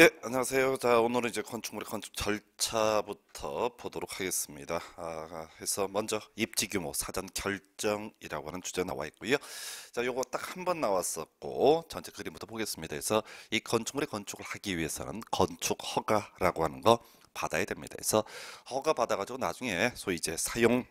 예, 안녕하세요. 자, 오늘은 이제 건축물의 건축 절차부터 보도록 하겠습니다. 아, 해서 먼저 입지 규모 사전 결정이라고 하는 주제 나와 있고요. 자, 요거 딱 한 번 나왔었고 전체 그림부터 보겠습니다. 그래서 이 건축물의 건축을 하기 위해서는 건축 허가라고 하는 거 받아야 됩니다. 그래서 허가 받아가지고 나중에 소위 이제 사용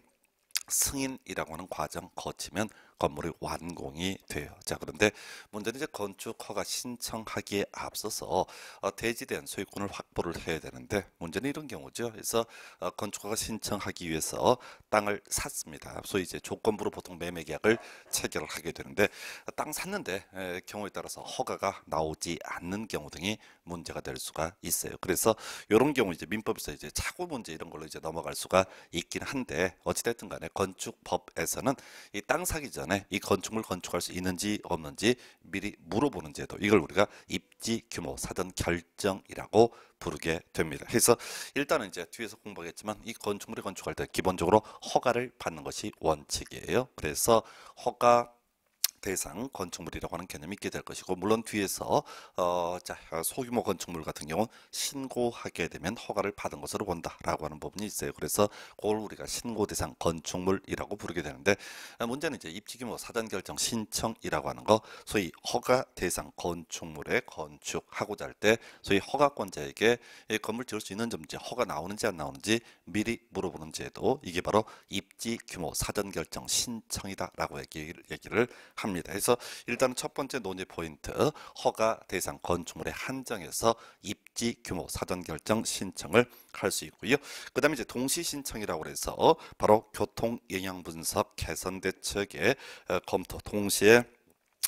승인이라고 하는 과정 거치면 건물이 완공이 돼요. 자, 그런데 문제는 이제 건축 허가 신청하기에 앞서서 어, 대지된 소유권을 확보를 해야 되는데 문제는 이런 경우죠. 그래서 어, 건축 허가 신청하기 위해서 땅을 샀습니다. 소위 이제 조건부로 보통 매매 계약을 체결 하게 되는데 땅 샀는데 경우에 따라서 허가가 나오지 않는 경우 등이 문제가 될 수가 있어요. 그래서 이런 경우 이제 민법에서 이제 착오 문제 이런 걸로 이제 넘어갈 수가 있긴 한데 어찌됐든 간에 건축법에서는 이 땅 사기 전에 이 건축물 건축할 수 있는지 없는지 미리 물어보는 제도 이걸 우리가 입지 규모 사전 결정이라고 부르게 됩니다. 그래서 일단은 이제 뒤에서 공부하겠지만 이 건축물을 건축할 때 기본적으로 허가를 받는 것이 원칙이에요. 그래서 허가 대상 건축물이라고 하는 개념이 있게 될 것이고 물론 뒤에서 어, 자, 소규모 건축물 같은 경우 신고하게 되면 허가를 받은 것으로 본다라고 하는 부분이 있어요. 그래서 그걸 우리가 신고 대상 건축물이라고 부르게 되는데 아, 문제는 이제 입지 규모 뭐 사전 결정 신청이라고 하는 거 소위 허가 대상 건축물에 건축하고자 할 때 소위 허가권자에게 건물 지을 수 있는 점지 허가 나오는지 안 나오는지 미리 물어보는 제도 이게 바로 입지 규모 사전 결정 신청이다라고 얘기를 얘기를 합니다. 합니다. 그래서 일단첫 번째 논의 포인트 허가 대상 건축물의 한정에서 입지 규모 사전 결정 신청을 할 수 있고요. 그다음에 이제 동시 신청이라고 해서 바로 교통 영향 분석 개선 대책의 어, 검토 동시에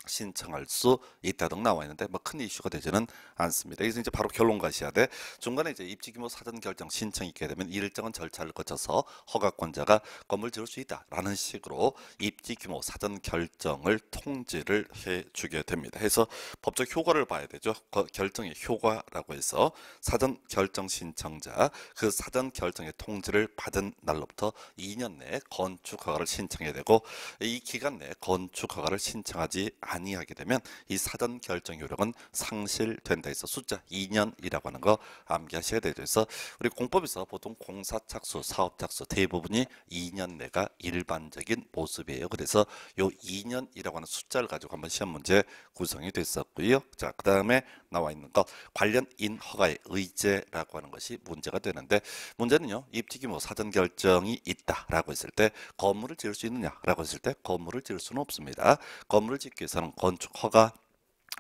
신청할 수 있다등 나와 있는데 뭐 큰 이슈가 되지는 않습니다. 그래서 이제 바로 결론 가셔야 돼. 중간에 이제 입지 규모 사전 결정 신청이 있게 되면 일정은 절차를 거쳐서 허가권자가 건물 지을 수 있다라는 식으로 입지 규모 사전 결정을 통지를 해 주게 됩니다. 해서 법적 효과를 봐야 되죠. 그 결정의 효과라고 해서 사전 결정 신청자 그 사전 결정의 통지를 받은 날로부터 2년 내에 건축 허가를 신청해야 되고 이 기간 내에 건축 허가를 신청하지 않 아니하게 되면 이 사전 결정 효력은 상실된다 해서 숫자 2년이라고 하는 거 암기하셔야 돼요. 그래서 우리 공법에서 보통 공사 착수, 사업 착수 대부분이 2년 내가 일반적인 모습이에요. 그래서 요 2년이라고 하는 숫자를 가지고 한번 시험 문제 구성이 됐었고요. 자, 그다음에 나와 있는 거 관련 인허가의 의제라고 하는 것이 문제가 되는데 문제는요. 입지기 뭐 사전 결정이 있다라고 했을 때 건물을 지을 수 있느냐라고 했을 때 건물을 지을 수는 없습니다. 건물을 짓기 위해서 건축허가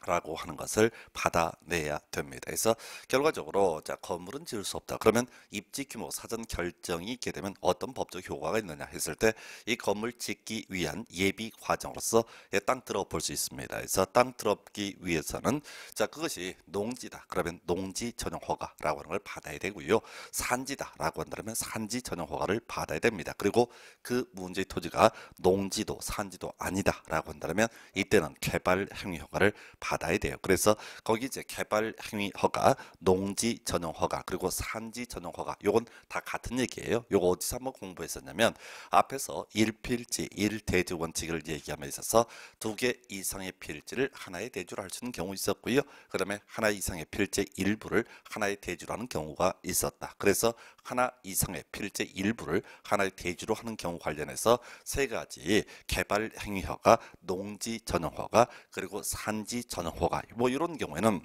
라고 하는 것을 받아내야 됩니다. 그래서 결과적으로 자 건물은 지을 수 없다. 그러면 입지 규모 사전 결정이 있게 되면 어떤 법적 효과가 있느냐 했을 때 이 건물 짓기 위한 예비 과정으로서 예, 땅 들어볼 수 있습니다. 그래서 땅 들어기 위해서는 자 그것이 농지다. 그러면 농지 전용 허가라고 하는 걸 받아야 되고요. 산지다라고 한다면 산지 전용 허가를 받아야 됩니다. 그리고 그 문제의 토지가 농지도 산지도 아니다라고 한다면 이때는 개발 행위 허가를 받아야 돼요. 그래서 거기 이제 개발 행위 허가, 농지 전용 허가, 그리고 산지 전용 허가. 요건 다 같은 얘기예요. 요거 어디서 한번 공부했었냐면 앞에서 1필지 1대주 원칙을 얘기함에 있어서 두 개 이상의 필지를 하나의 대주로 할 수 있는 경우 있었고요. 그다음에 하나 이상의 필지 일부를 하나의 대주로 하는 경우가 있었다. 그래서 하나 이상의 필지 일부를 하나의 대주로 하는 경우 관련해서 세 가지 개발 행위 허가, 농지 전용 허가, 그리고 산지 전혀 호가 뭐 이런 경우에는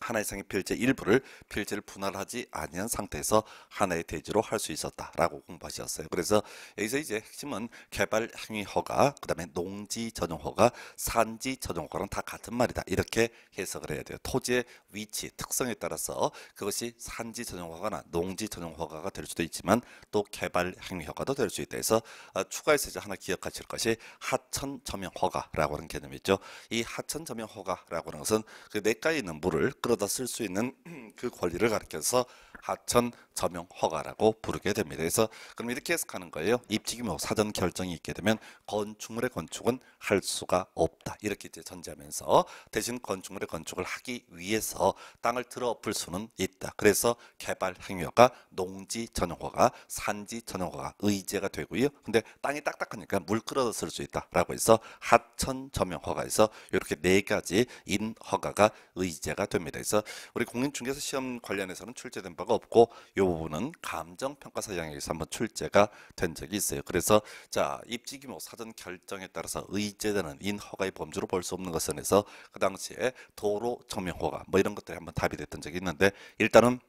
하나 이상의 필제 일부를 필제를 분할하지 아니한 상태에서 하나의 대지로 할 수 있었다라고 공부하셨어요. 그래서 여기서 이제 핵심은 개발 행위 허가, 그다음에 농지 전용 허가, 산지 전용 허가랑 다 같은 말이다. 이렇게 해석을 해야 돼요. 토지의 위치, 특성에 따라서 그것이 산지 전용 허가나 농지 전용 허가가 될 수도 있지만 또 개발 행위 허가도 될 수 있다. 해서 어, 추가해서 이제 하나 기억하실 것이 하천 점용 허가라고 하는 개념이 있죠. 이 하천 점용 허가라고 하는 것은 그 내가에 있는 물을 끌어다 쓸수 있는 그 권리를 가리켜서 하천 점용 허가라고 부르게 됩니다. 그래서 그럼 이렇게 해석하는 거예요. 입지규모 사전 결정이 있게 되면 건축물의 건축은 할 수가 없다. 이렇게 이제 전제하면서 대신 건축물의 건축을 하기 위해서 땅을 들어엎을 수는 있다. 그래서 개발 행위가 농지 전용허가, 산지 전용허가 의제가 되고요. 근데 땅이 딱딱하니까 물 끌어다 쓸 수 있다라고 해서 하천 점용 허가에서 이렇게 네 가지 인 허가가 의제가 됩니다. 그래서 우리 공인중개사 시험 관련해서는 출제된 바가 없고 이 부분은 감정평가사 영역에서 한번 출제가 된 적이 있어요. 그래서 자 입지규모 뭐 사전 결정에 따라서 의제되는 인허가의 범주로 볼 수 없는 것은 해서 그 당시에 도로 점용허가 뭐 이런 것들이 한번 답이 됐던 적이 있는데 일단은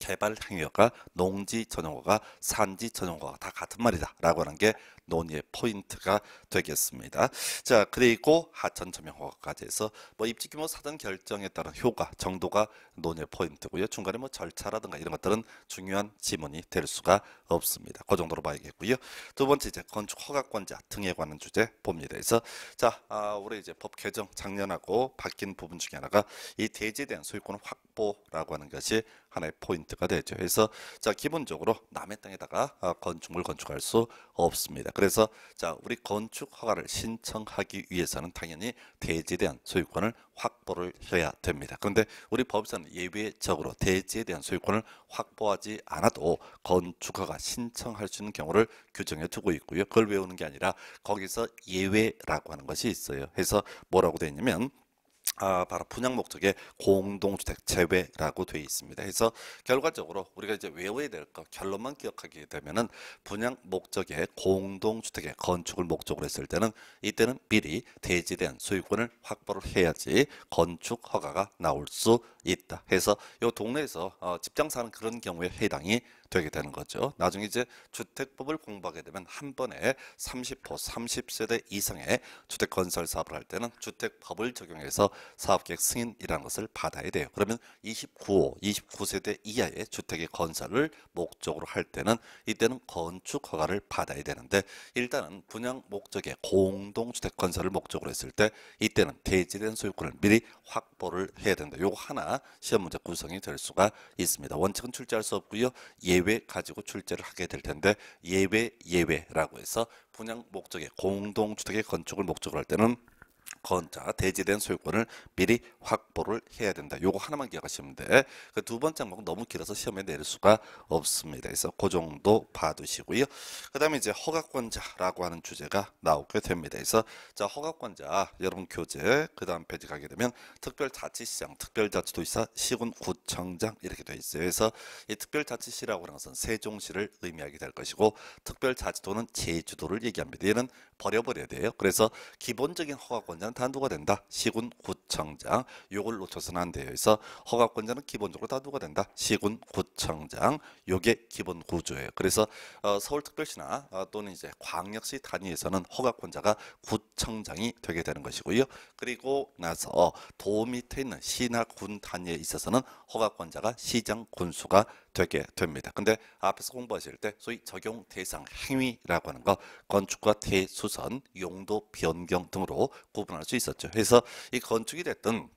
개발 행위가 농지 전용어가 산지 전용어가 다 같은 말이다라고 하는 게 논의의 포인트가 되겠습니다. 자, 그리고 하천 점용허가까지 해서 뭐 입지 규모 사전 결정에 따른 효과 정도가 논의의 포인트고요. 중간에 뭐 절차라든가 이런 것들은 중요한 지문이 될 수가 없습니다. 그 정도로 봐야겠고요. 두 번째 이제 건축 허가권자 등에 관한 주제 봅니다. 그래서 자, 아, 올해 이제 법 개정 작년하고 바뀐 부분 중에 하나가 이 대지에 대한 소유권 확보라고 하는 것이 하나의 포인트가 되죠. 그래서 자 기본적으로 남의 땅에다가 아, 건축물 건축할 수 없습니다. 그래서 자 우리 건축 허가를 신청하기 위해서는 당연히 대지에 대한 소유권을 확보를 해야 됩니다. 그런데 우리 법에서는 예외적으로 대지에 대한 소유권을 확보하지 않아도 건축허가 신청할 수 있는 경우를 규정해 두고 있고요. 그걸 외우는 게 아니라 거기서 예외라고 하는 것이 있어요. 해서 뭐라고 되어 있냐면 아, 바로 분양 목적의 공동주택 제외라고 되어 있습니다. 그래서 결과적으로 우리가 이제 외워야 될거 결론만 기억하게 되면은 분양 목적의 공동주택의 건축을 목적으로 했을 때는 이때는 미리 대지된 소유권을 확보를 해야지 건축 허가가 나올 수 있다. 해서 요 동네에서 어, 직장 사는 그런 경우에 해당이 되게 되는 거죠. 나중에 이제 주택법을 공부하게 되면 한 번에 30호 30세대 이상의 주택 건설 사업을 할 때는 주택법을 적용해서 사업계획 승인이라는 것을 받아야 돼요. 그러면 29호 29세대 이하의 주택의 건설을 목적으로 할 때는 이때는 건축 허가를 받아야 되는데 일단은 분양 목적의 공동주택 건설을 목적으로 했을 때 이때는 대지된 소유권을 미리 확보를 해야 된다. 요거 하나 시험 문제 구성이 될 수가 있습니다. 원칙은 출제할 수 없고요. 예외 예외 가지고 출제를 하게 될 텐데 예외 예외라고 해서 분양 목적의 공동주택의 건축을 목적으로 할 때는 건자 대지된 소유권을 미리 확보를 해야 된다. 요거 하나만 기억하시면 돼. 그 두 번째 항목 너무 길어서 시험에 내릴 수가 없습니다. 그래서 그 정도 봐두시고요. 그 다음에 이제 허가권자라고 하는 주제가 나오게 됩니다. 그래서 자 허가권자 여러분 교재 그 다음 페이지 가게 되면 특별자치시장, 특별자치도시사, 시군구청장 이렇게 돼 있어요. 그래서 이 특별자치시라고 하는 것은 세종시를 의미하게 될 것이고 특별자치도는 제주도를 얘기합니다. 얘는 버려버려야 돼요. 그래서 기본적인 허가권자는 단도가 된다. 시군 구청장 요걸 놓쳐서는 안 돼요. 그래서 허가권자는 기본적으로 단두가 된다. 시군 구청장 요게 기본 구조예요. 그래서 어, 서울특별시나 어, 또는 이제 광역시 단위에서는 허가권자가 구청 청장이 되게 되는 것이고요. 그리고 나서 도 밑에 있는 시나 군 단위에 있어서는 허가권자가 시장 군수가 되게 됩니다. 근데 앞에서 공부하실 때 소위 적용 대상 행위라고 하는 거 건축과 대수선, 용도 변경 등으로 구분할 수 있었죠. 그래서 이 건축이 됐든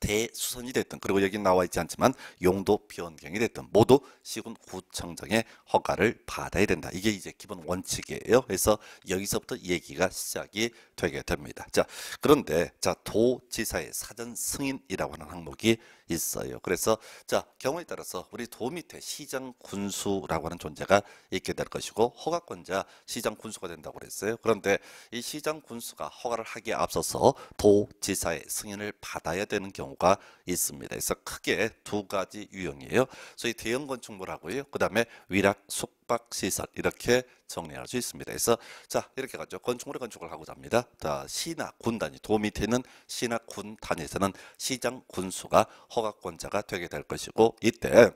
대수선이 됐든 그리고 여기 나와 있지 않지만 용도 변경이 됐든 모두 시군 구청장의 허가를 받아야 된다. 이게 이제 기본 원칙이에요. 그래서 여기서부터 얘기가 시작이 되게 됩니다. 자, 그런데 자, 도지사의 사전 승인이라고 하는 항목이 있어요. 그래서 자, 경우에 따라서 우리 도 밑에 시장 군수라고 하는 존재가 있게 될 것이고 허가권자 시장 군수가 된다고 그랬어요. 그런데 이 시장 군수가 허가를 하기에 앞서서 도지사의 승인을 받아야 되는 경우 경우가 있습니다. 그래서 크게 두 가지 유형이에요. 소위 대형 건축물하고요. 그 다음에 위락 숙박시설 이렇게 정리할 수 있습니다. 그래서 자 이렇게 가죠. 건축물 건축을 하고자 니다자 시나 군단위 도 밑에 있는 시나 군단위에서는 시장 군수가 허가권자가 되게 될 것이고 이때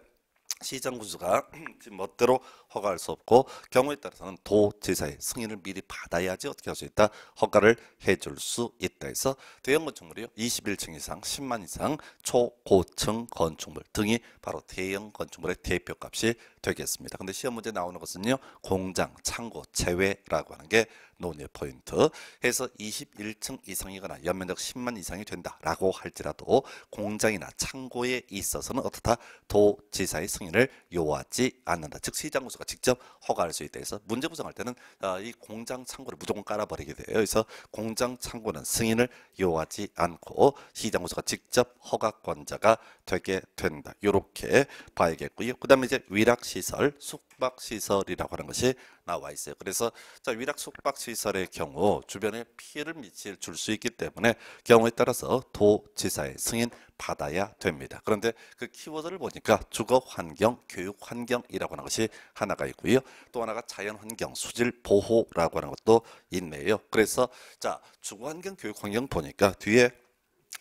시장 군수가 지금 멋대로 허가할 수 없고 경우에 따라서는 도지사의 승인을 미리 받아야지 어떻게 할 수 있다 허가를 해줄 수 있다 해서 대형 건축물이요 21층 이상 10만 이상 초고층 건축물 등이 바로 대형 건축물의 대표값이 되겠습니다 근데 시험 문제 나오는 것은요 공장 창고 제외라고 하는 게 논의 포인트 해서 21층 이상이거나 연면적 10만 이상이 된다라고 할지라도 공장이나 창고에 있어서는 어떻다 도지사의 승인을 요하지 않는다. 즉 시장 구수가 직접 허가할 수 있다 해서 문제 구성할 때는 아, 이 공장 창고를 무조건 깔아버리게 돼요. 그래서 공장 창고는 승인을 요하지 않고 시장 구수가 직접 허가권자가 되게 된다. 이렇게 봐야겠고요. 그 다음에 이제 위락시설 숙 숙박시설이라고 하는 것이 나와 있어요. 그래서 자, 위락 숙박시설의 경우 주변에 피해를 미칠 줄수 있기 때문에 경우에 따라서 도지사의 승인 받아야 됩니다. 그런데 그 키워드를 보니까 주거 환경, 교육 환경이라고 하는 것이 하나가 있고요. 또 하나가 자연 환경, 수질 보호라고 하는 것도 있네요. 그래서 자, 주거 환경, 교육 환경 보니까 뒤에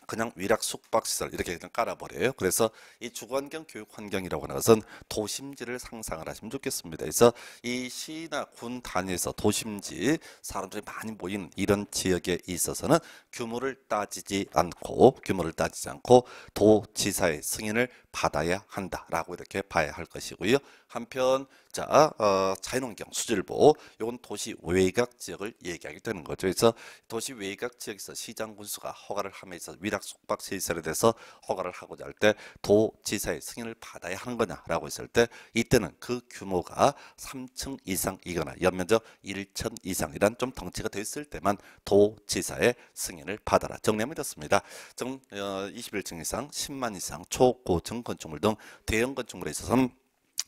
그냥 위락 숙박시설 이렇게 그냥 깔아버려요. 그래서 이 주거환경 교육환경이라고 하는 것은 도심지를 상상을 하시면 좋겠습니다. 그래서 이 시나 군 단위에서 도심지 사람들이 많이 모인 이런 지역에 있어서는 규모를 따지지 않고 규모를 따지지 않고 도지사의 승인을 받아야 한다라고 이렇게 봐야 할 것이고요. 한편 자 어, 자연환경 수질보 이건 도시 외곽 지역을 얘기하게 되는 거죠. 그래서 도시 외곽 지역에서 시장 군수가 허가를 함에 있어 위락 정작 속박 시설에 대해서 허가를 하고자 할 때 도지사의 승인을 받아야 하는 거냐라고 했을 때 이때는 그 규모가 3층 이상이거나 연면적 1천 이상이란 좀 덩치가 돼 있을 때만 도지사의 승인을 받아라. 정리하면 됐습니다. 정, 21층 어, 이상, 10만 이상, 초고층 건축물 등 대형 건축물에 있어서는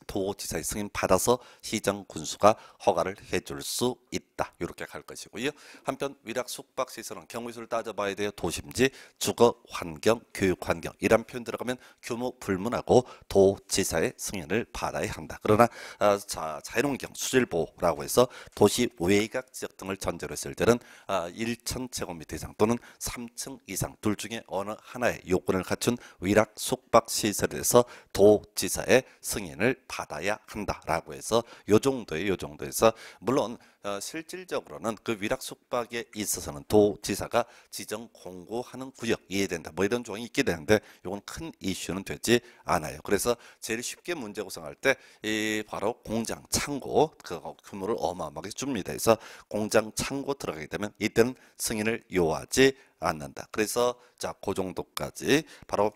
도지사의 승인 받아서 시장 군수가 허가를 해줄 수 있다. 이렇게 갈 것이고요. 한편 위락 숙박시설은 경우수를 따져봐야 돼요. 도심지, 주거 환경, 교육 환경 이런 표현 들어가면 규모 불문하고 도지사의 승인을 받아야 한다. 그러나 아, 자, 자연환경 수질보호라고 해서 도시 외곽 지역 등을 전제로 했을 때는 아, 1천제곱미터 이상 또는 3층 이상 둘 중에 어느 하나의 요건을 갖춘 위락 숙박시설에서 도지사의 승인을 받아야 한다라고 해서 요 정도에 요 정도에서 물론 어, 실질적으로는 그 위락 숙박에 있어서는 도지사가 지정 공고하는 구역 이해된다 뭐 이런 조항이 있게 되는데 요건 큰 이슈는 되지 않아요. 그래서 제일 쉽게 문제 구성할 때 이 바로 공장 창고 그 규모를 어마어마하게 줍니다. 그래서 공장 창고 들어가게 되면 이때는 승인을 요하지 않는다. 그래서 자그 정도까지 바로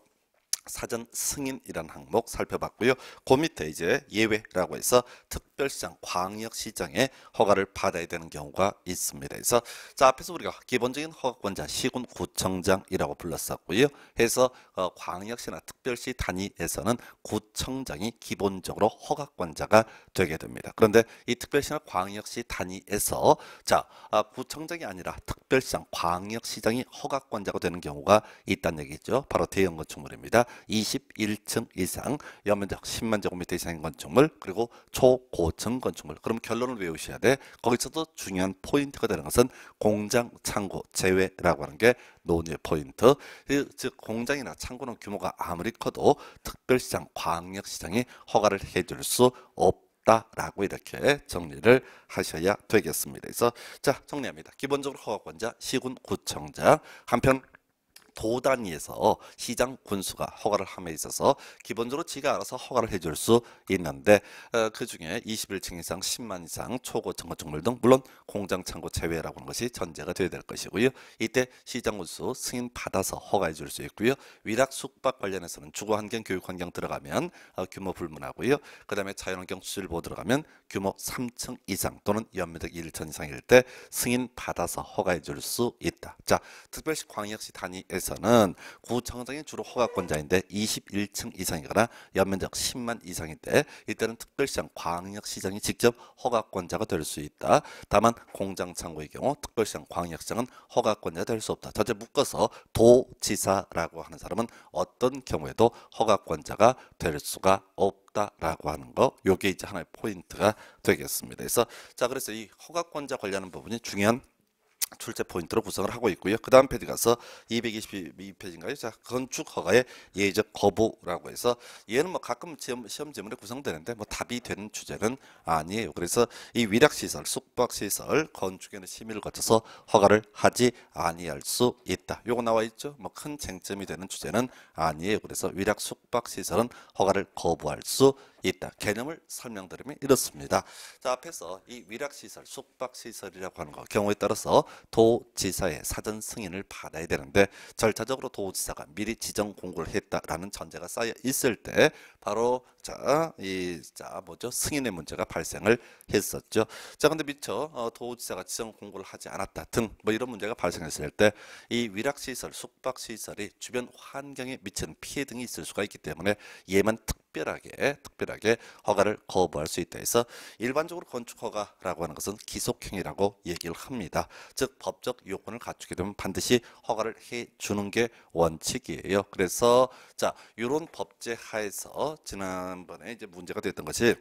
사전 승인이라는 항목 살펴봤고요. 그 밑에 이제 예외라고 해서 특 특별시장, 광역시장의 허가를 받아야 되는 경우가 있습니다. 그래서 자 앞에서 우리가 기본적인 허가권자 시군구청장이라고 불렀었고요. 해서 어, 광역시나 특별시 단위에서는 구청장이 기본적으로 허가권자가 되게 됩니다. 그런데 이 특별시나 광역시 단위에서 자 아, 구청장이 아니라 특별시장, 광역시장이 허가권자가 되는 경우가 있다는 얘기죠. 바로 대형 건축물입니다. 21층 이상, 연면적 10만 제곱미터 이상인 건축물, 그리고 초고 5층 건축물. 그럼 결론을 외우셔야 돼. 거기서도 중요한 포인트가 되는 것은 공장, 창고, 제외라고 하는 게 논의의 포인트. 즉 공장이나 창고는 규모가 아무리 커도 특별시장, 광역시장이 허가를 해줄 수 없. 라고 이렇게 정리를 하셔야 되겠습니다. 그래서 자 정리합니다. 기본적으로 허가권자, 시군구청장, 한편 도 단위에서 시장 군수가 허가를 함에 있어서 기본적으로 지가 알아서 허가를 해줄 수 있는데 어, 그 중에 21층 이상 10만 이상 초고청건증물등 물론 공장 창고 제외라고 하는 것이 전제가 되어야 될 것이고요. 이때 시장 군수 승인 받아서 허가해 줄 수 있고요. 위락 숙박 관련해서는 주거 환경 교육 환경 들어가면 어, 규모 불문하고요. 그다음에 자연환경 수질보호 들어가면 규모 3층 이상 또는 연면적 1천 이상일 때 승인 받아서 허가해 줄 수 있다. 자, 특별시 광역시 단위에서 구에서는 구청장이 주로 허가권자인데 21층 이상이거나 연면적 10만 이상인데 이때는 특별시장 광역시장이 직접 허가권자가 될 수 있다. 다만 공장 창고의 경우 특별시장 광역시장은 허가권자가 될 수 없다. 전체 묶어서 도지사라고 하는 사람은 어떤 경우에도 허가권자가 될 수가 없다. 라고 하는 거 요게 이제 하나의 포인트가 되겠습니다 그래서 자 그래서 이 허가권자 관련한 부분이 중요한 출제 포인트로 구성을 하고 있고요. 그 다음 페이지 가서 222페이지인가요? 자, 건축 허가의 예의적 거부라고 해서 얘는 뭐 가끔 시험, 시험 지문에 구성되는데 뭐 답이 되는 주제는 아니에요. 그래서 이 위락시설, 숙박시설, 건축에는 심의를 거쳐서 허가를 하지 아니할 수 있다. 요거 나와 있죠? 뭐 큰 쟁점이 되는 주제는 아니에요. 그래서 위락 숙박시설은 허가를 거부할 수 있다. 개념을 설명드리면 이렇습니다. 자, 앞에서 이 위락시설, 숙박시설이라고 하는 거 경우에 따라서 도지사의 사전 승인을 받아야 되는데 절차적으로 도지사가 미리 지정 공고를 했다라는 전제가 쌓여 있을 때 바로 자, 이, 자, 뭐죠? 승인의 문제가 발생을 했었죠. 자, 근데 미처 어, 도지사가 지정 공고를 하지 않았다 등 뭐 이런 문제가 발생했을 때 이 위락시설, 숙박시설이 주변 환경에 미치는 피해 등이 있을 수가 있기 때문에 얘만 특별하게 특별하게 허가를 거부할 수 있다 해서 일반적으로 건축 허가라고 하는 것은 기속행위라고 얘기를 합니다. 즉 법적 요건을 갖추게 되면 반드시 허가를 해 주는 게 원칙이에요. 그래서 자, 요런 법제 하에서 지난번에 이제 문제가 됐던 것이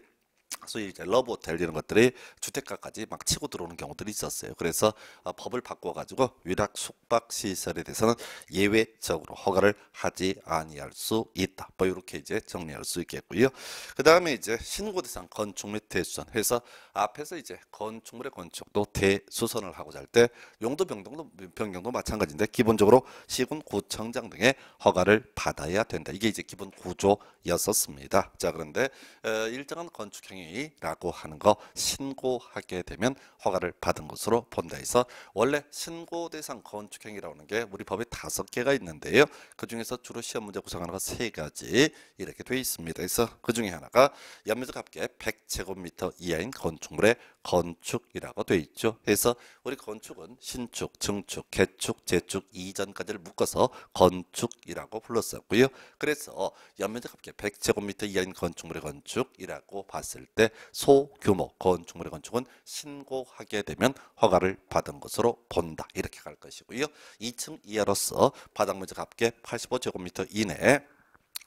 소위 이제 러브호텔 이런 것들이 주택가까지 막 치고 들어오는 경우들이 있었어요. 그래서 어, 법을 바꿔가지고 위락 숙박 시설에 대해서는 예외적으로 허가를 하지 아니할 수 있다. 뭐 이렇게 이제 정리할 수 있겠고요. 그 다음에 이제 신고대상 건축 및 대수선 해서 앞에서 이제 건축물의 건축도 대수선을 하고자 할 때 용도 변경도 변경도 마찬가지인데 기본적으로 시군 구청장 등의 허가를 받아야 된다. 이게 이제 기본 구조였었습니다. 자 그런데 어, 일정한 건축 행위 행위라고 하는 거 신고하게 되면 허가를 받은 것으로 본다 해서 원래 신고 대상 건축 행위라는 게 우리 법에 다섯 개가 있는데요. 그 중에서 주로 시험 문제 구성하는 거 세 가지 이렇게 돼 있습니다. 그래서 그 중에 하나가 연면적 합계 100제곱미터 이하인 건축물의 건축이라고 돼 있죠. 그래서 우리 건축은 신축, 증축, 개축, 재축 이전까지를 묶어서 건축이라고 불렀었고요. 그래서 연면적 합계 100제곱미터 이하인 건축물의 건축이라고 봤을 때때 소규모 건축물의 건축은 신고하게 되면 허가를 받은 것으로 본다. 이렇게 갈 것이고요. 2층 이하로서 바닥 면적 합계 85제곱미터 이내에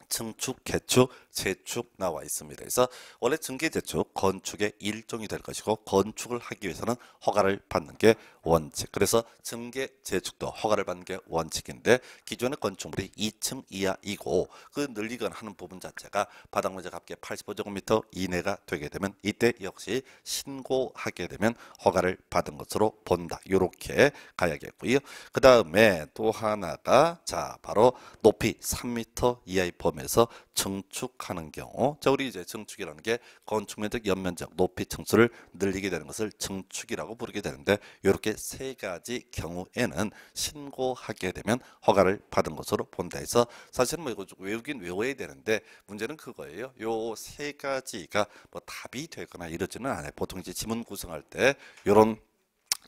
증축, 개축, 재축 나와 있습니다. 그래서 원래 증기 재축 건축의 일종이 될 것이고 건축을 하기 위해서는 허가를 받는 게 원칙. 그래서 증계 재축도 허가를 받는 게 원칙인데 기존의 건축물이 2층 이하이고 그 늘리거나 하는 부분 자체가 바닥 면적 합계 85제곱미터 이내가 되게 되면 이때 역시 신고하게 되면 허가를 받은 것으로 본다. 이렇게 가야겠고요. 그 다음에 또 하나가 자 바로 높이 3미터 이하의 포함해서 증축하는 경우 자 우리 이제 증축이라는 게 건축면적 연면적 높이 청수를 늘리게 되는 것을 증축이라고 부르게 되는데 이렇게 세 가지 경우에는 신고하게 되면 허가를 받은 것으로 본다 해서 사실 뭐 이거 외우긴 외워야 되는데 문제는 그거예요 요세 가지가 뭐 답이 되거나 이러지는 않아요 보통 이제 지문 구성할 때 요런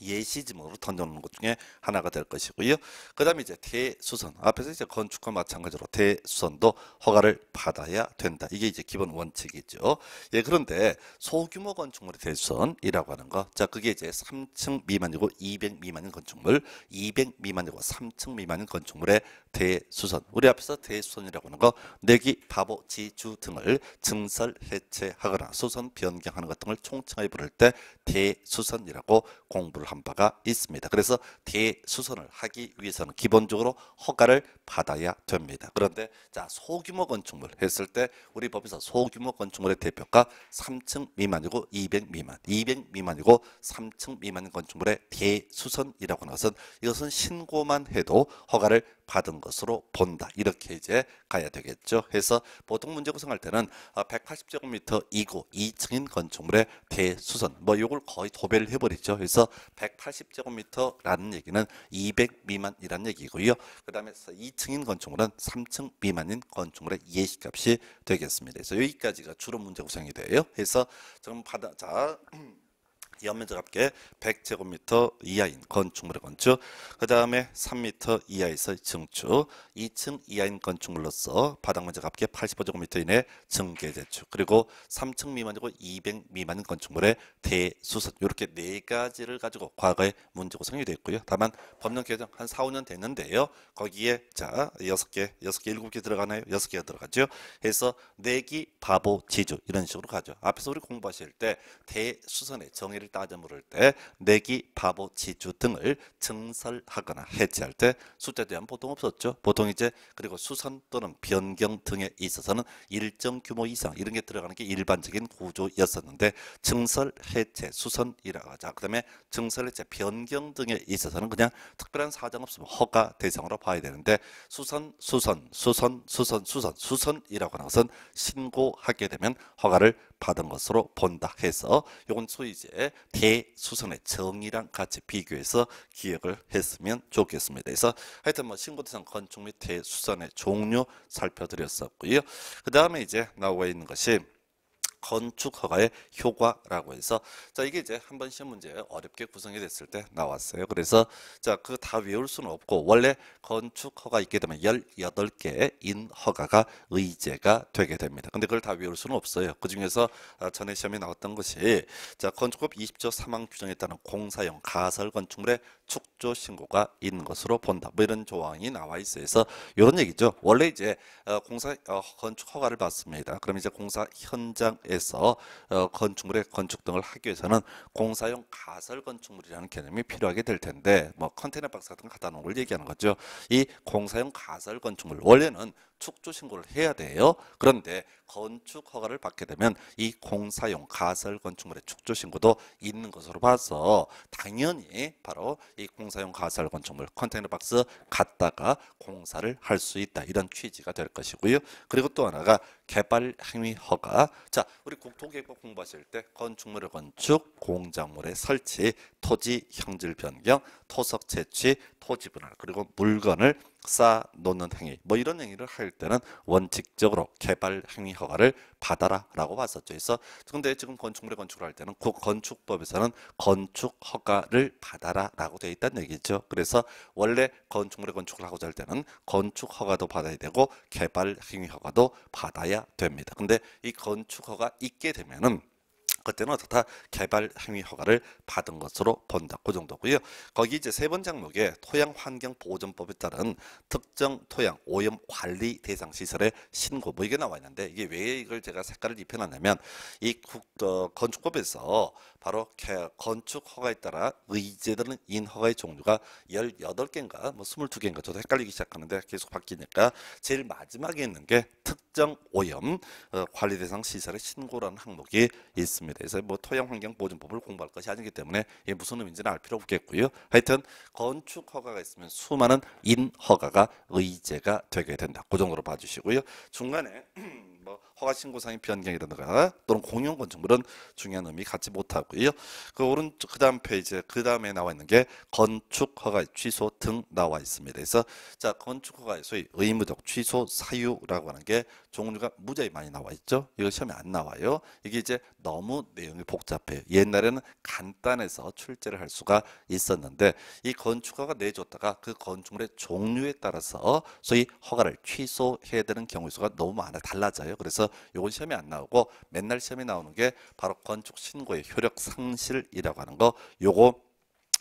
예시즘으로 던져놓는 것 중에 하나가 될 것이고요. 그 다음에 이제 대수선. 앞에서 이제 건축과 마찬가지로 대수선도 허가를 받아야 된다. 이게 이제 기본 원칙이죠. 예, 그런데 소규모 건축물의 대수선이라고 하는 거. 자, 그게 이제 3층 미만이고 200 미만인 건축물, 200 미만이고 3층 미만인 건축물의 대수선. 우리 앞에서 대수선이라고 하는 거. 내기, 바보, 지주 등을 증설, 해체하거나 수선 변경하는 것 등을 총칭하여 부를 때 대수선이라고 공부를 한 바가 있습니다. 그래서 대수선을 하기 위해서는 기본적으로 허가를 받아야 됩니다. 그런데 자 소규모 건축물 했을 때 우리 법에서 소규모 건축물의 대표가 3층 미만이고 200 미만, 200 미만이고 3층 미만 건축물의 대수선이라고 하는 것은 이것은 신고만 해도 허가를 받은 것으로 본다. 이렇게 이제 가야 되겠죠. 해서 보통 문제 구성할 때는 180제곱미터 어, 이고 2층인 건축물의 대수선 뭐 이걸 거의 도배를 해버리죠. 그래서 180제곱미터라는 얘기는 200 미만이라는 얘기고요. 그 다음에 2층인 건축물은 3층 미만인 건축물의 예시값이 되겠습니다. 그래서 여기까지가 주로 문제 구성이 돼요. 그래서 금 받아 자. 연면적 합계 100제곱미터 이하인 건축물의 건축 그 다음에 3미터 이하에서 증축 2층 이하인 건축물로서 바닥면적 합계 85제곱미터 이내 증계재축 그리고 3층 미만이고 200 미만인 건축물의 대수선 이렇게 네 가지를 가지고 과거에 문제 구성이 됐고요 다만 법령 개정 한 4, 5년 됐는데요 거기에 자 6개 6개 7개 들어가나요? 6개가 들어가죠 해서 내기 네 바보 지주 이런 식으로 가죠 앞에서 우리 공부하실 때 대수선의 정의를 따져 물을 때 내기, 바보, 지주 등을 증설하거나 해체할 때 숫자에 대한 보통 없었죠. 보통 이제 그리고 수선 또는 변경 등에 있어서는 일정 규모 이상 이런 게 들어가는 게 일반적인 구조였었는데 증설, 해체, 수선이라고 하자. 그 다음에 증설, 해체, 변경 등에 있어서는 그냥 특별한 사정 없으면 허가 대상으로 봐야 되는데 수선, 수선, 수선, 수선, 수선, 수선이라고 하는 것은 신고하게 되면 허가를 받은 것으로 본다 해서 요건 소위 이제 대수선의 정의랑 같이 비교해서 기억을 했으면 좋겠습니다. 그래서 하여튼 뭐 신고대상 건축 및 대수선의 종류 살펴드렸었고요. 그 다음에 이제 나와 있는 것이 건축 허가의 효과라고 해서 자 이게 이제 한번 시험 문제 어렵게 구성이 됐을 때 나왔어요. 그래서 자 그 다 외울 수는 없고 원래 건축 허가 있게 되면 18개의 인 허가가 의제가 되게 됩니다. 근데 그걸 다 외울 수는 없어요. 그중에서 아, 전에 시험에 나왔던 것이 자 건축법 20조 3항 규정에 따른 공사용 가설 건축물의 축조 신고가 있는 것으로 본다. 뭐 이런 조항이 나와 있어서 이런 얘기죠. 원래 이제 어, 공사 어, 건축 허가를 받습니다. 그럼 이제 공사 현장에서 어, 건축물의 건축 등을 하기 위해서는 공사용 가설 건축물이라는 개념이 필요하게 될 텐데 뭐 컨테이너 박스 같은 거 갖다 놓은 걸 얘기하는 거죠. 이 공사용 가설 건축물 원래는 축조 신고를 해야 돼요. 그런데 건축 허가를 받게 되면 이 공사용 가설 건축물의 축조 신고도 있는 것으로 봐서 당연히 바로 이 공사용 가설 건축물 컨테이너 박스 갖다가 공사를 할 수 있다. 이런 취지가 될 것이고요. 그리고 또 하나가 개발 행위 허가. 자, 우리 국토계획법 공부하실 때 건축물의 건축, 공작물의 설치, 토지 형질 변경, 토석 채취, 토지 분할, 그리고 물건을 쌓아 놓는 행위. 뭐 이런 행위를 할 때는 원칙적으로 개발 행위 허가를 받아라라고 봤었죠. 그래서 근데 지금 건축물의 건축을 할 때는 그 건축법에서는 건축 허가를 받아라라고 되어 있다는 얘기죠. 그래서 원래 건축물의 건축을 하고자 할 때는 건축 허가도 받아야 되고 개발 행위 허가도 받아야 됩니다. 근데 이 건축허가 있게 되면은 그때는 어다 개발 행위 허가를 받은 것으로 본다. 그 정도고요. 거기 이제 세번 장목에 토양 환경 보존법에 따른 특정 토양 오염 관리 대상 시설의 신고 뭐 이게 나와 있는데 이게 왜 이걸 제가 색깔을 입혀놨냐면 이 국, 어, 건축법에서 바로 개, 건축 허가에 따라 의제되는 인허가의 종류가 열여덟 개인가뭐 스물두 개인가 저도 헷갈리기 시작하는데 계속 바뀌니까 제일 마지막에 있는 게 특정 오염 어, 관리 대상 시설의 신고라는 항목이 있습니다. 대해서 뭐 토양 환경 보존법을 공부할 것이 아니기 때문에 이게 무슨 의미인지는 알 필요 없겠고요. 하여튼 건축 허가가 있으면 수많은 인 허가가 의제가 되게 된다. 그 정도로 봐주시고요. 중간에 허가신고상의 변경이라든가 또는 공용건축 물은 중요한 의미 갖지 못하고요. 그 오른쪽 그다음 페이지 에 그 그다음에 나와 있는 게 건축 허가 취소 등 나와 있습니다. 그래서 자 건축 허가의 소위 의무적 취소 사유라고 하는 게 종류가 무지하게 많이 나와 있죠. 이거 시험에 안 나와요. 이게 이제 너무 내용이 복잡해요. 옛날에는 간단해서 출제를 할 수가 있었는데 이 건축허가 내줬다가 그 건축물의 종류에 따라서 소위 허가를 취소해야 되는 경우의 수가 너무 많아 달라져요. 그래서 요건 시험이 안 나오고 맨날 시험이 나오는 게 바로 건축 신고의 효력 상실이라고 하는 거 요거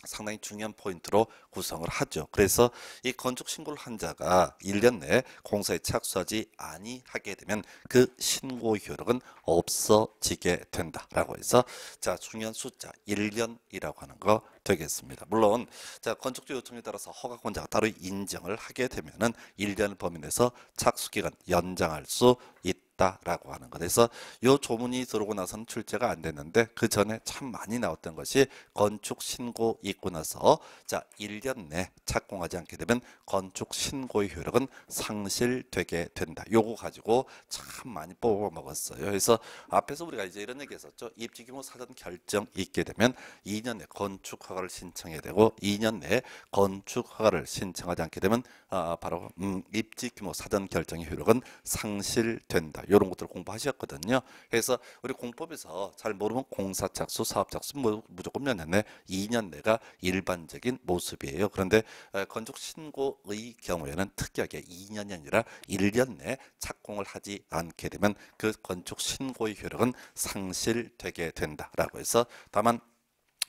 상당히 중요한 포인트로 구성을 하죠. 그래서 이 건축 신고를 한 자가 1년 내에 공사에 착수하지 아니하게 되면 그 신고 효력은 없어지게 된다라고 해서 자 중요한 숫자 1년이라고 하는 거 되겠습니다. 물론 자 건축주 요청에 따라서 허가권자가 따로 인정을 하게 되면은 1년 범위 내에서 착수 기간 연장할 수 있다. 있다라고 하는 것. 그래서 요 조문이 들어오고 나서는 출제가 안 됐는데 그 전에 참 많이 나왔던 것이 건축 신고 있고 나서 자 1년 내 착공하지 않게 되면 건축 신고의 효력은 상실되게 된다. 요거 가지고 참 많이 뽑아 먹었어요. 그래서 앞에서 우리가 이제 이런 얘기 했었죠. 입지 규모 사전 결정 있게 되면 2년 내 건축 허가를 신청해야 되고 2년 내 건축 허가를 신청하지 않게 되면 아, 바로 음, 입지 규모 사전 결정의 효력은 상실된다. 이런 것들을 공부하셨거든요. 그래서 우리 공법에서 잘 모르면 공사착수, 사업착수 뭐 무조건 몇년 내, 2년 내가 일반적인 모습이에요. 그런데 건축 신고의 경우에는 특이하게 2년이 아니라 1년 내 착공을 하지 않게 되면 그 건축 신고의 효력은 상실되게 된다라고 해서 다만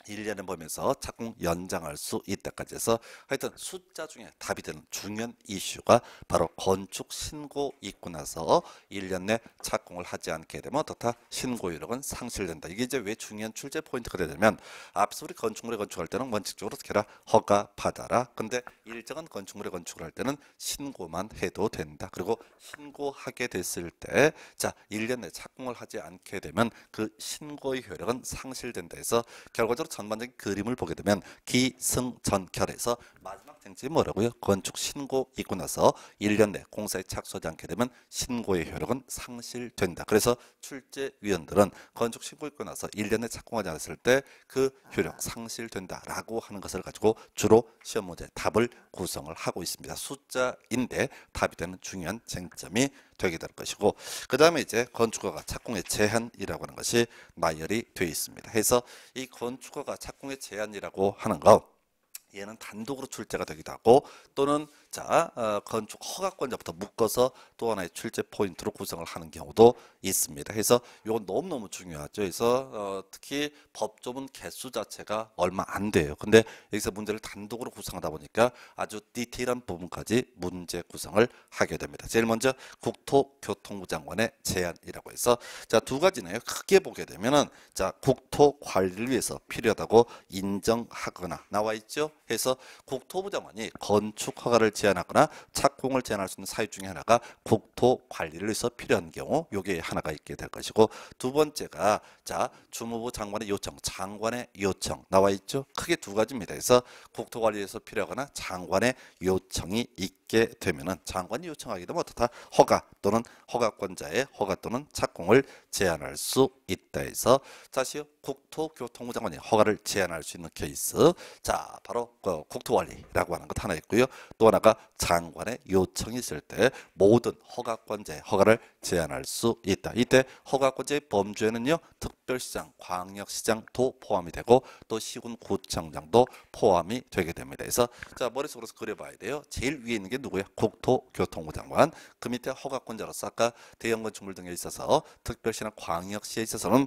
1년을 보면서 착공 연장할 수 있다까지 해서 하여튼 숫자 중에 답이 되는 중요한 이슈가 바로 건축 신고 입고 나서 1년 내 착공을 하지 않게 되면 어떻다 신고유력은 상실된다 이게 이제 왜 중요한 출제 포인트가 되냐면 앞서 우리 건축물에 건축할 때는 원칙적으로 어떻라 게 허가 받아라 근데 일정한 건축물에 건축을 할 때는 신고만 해도 된다 그리고 신고하게 됐을 때자 1년 내 착공을 하지 않게 되면 그 신고의 효력은 상실된다 해서 결과적으로 전반적인 그림을 보게 되면 기승전결에서 마지막 생지 모르고요. 건축 신고 있고 나서 1년 내 공사에 착수하지 않게 되면 신고의 효력은 상실된다. 그래서 출제위원들은 건축 신고 있고 나서 1년 내 착공하지 않았을 때 그 효력 상실된다라고 하는 것을 가지고 주로 시험 문제 답을 구성을 하고 있습니다. 숫자인데 답이 되는 중요한 쟁점이 되게 될 것이고 그 다음에 이제 건축허가 착공의 제한이라고 하는 것이 나열이 되어 있습니다. 해서 이 건축허가 착공의 제한이라고 하는 것 얘는 단독으로 출제가 되기도 하고 또는 자, 어, 건축 허가권자부터 묶어서 또 하나의 출제 포인트로 구성을 하는 경우도 있습니다. 그래서 이건 너무너무 중요하죠. 그래서 어, 특히 법조문 개수 자체가 얼마 안 돼요. 근데 여기서 문제를 단독으로 구성하다 보니까 아주 디테일한 부분까지 문제 구성을 하게 됩니다. 제일 먼저 국토교통부 장관의 제안이라고 해서 자, 두 가지네요. 크게 보게 되면은 자, 국토 관리를 위해서 필요하다고 인정하거나 나와 있죠. 해서 국토부 장관이 건축 허가를 제한하거나 착공을 제한할 수 있는 사유 중에 하나가 국토 관리를 위해서 필요한 경우 요게 하나가 있게 될 것이고 두 번째가 자 주무부 장관의 요청 장관의 요청 나와 있죠 크게 두 가지입니다 그래서 국토관리에서 필요하거나 장관의 요청이 있게 있게 되면은 장관이 요청하기도 어떻다 뭐 허가 또는 허가권자의 허가 또는 착공을 제한할 수 있다 해서 다시 국토교통부 장관이 허가를 제한할 수 있는 케이스 자 바로 그 국토관리라고 하는 것 하나 있고요 또 하나가 장관의 요청이 있을 때 모든 허가권자의 허가를 제한할 수 있다 이때 허가권자의 범주에는요 특 특별시장, 광역시장도 포함이 되고 또 시군구청장도 포함이 되게 됩니다. 그래서 자 머릿속으로 그려봐야 돼요. 제일 위에 있는 게 누구야? 국토교통부 장관. 그 밑에 허가권자로서 아까 대형건축물 등에 있어서 특별시나 광역시에 있어서는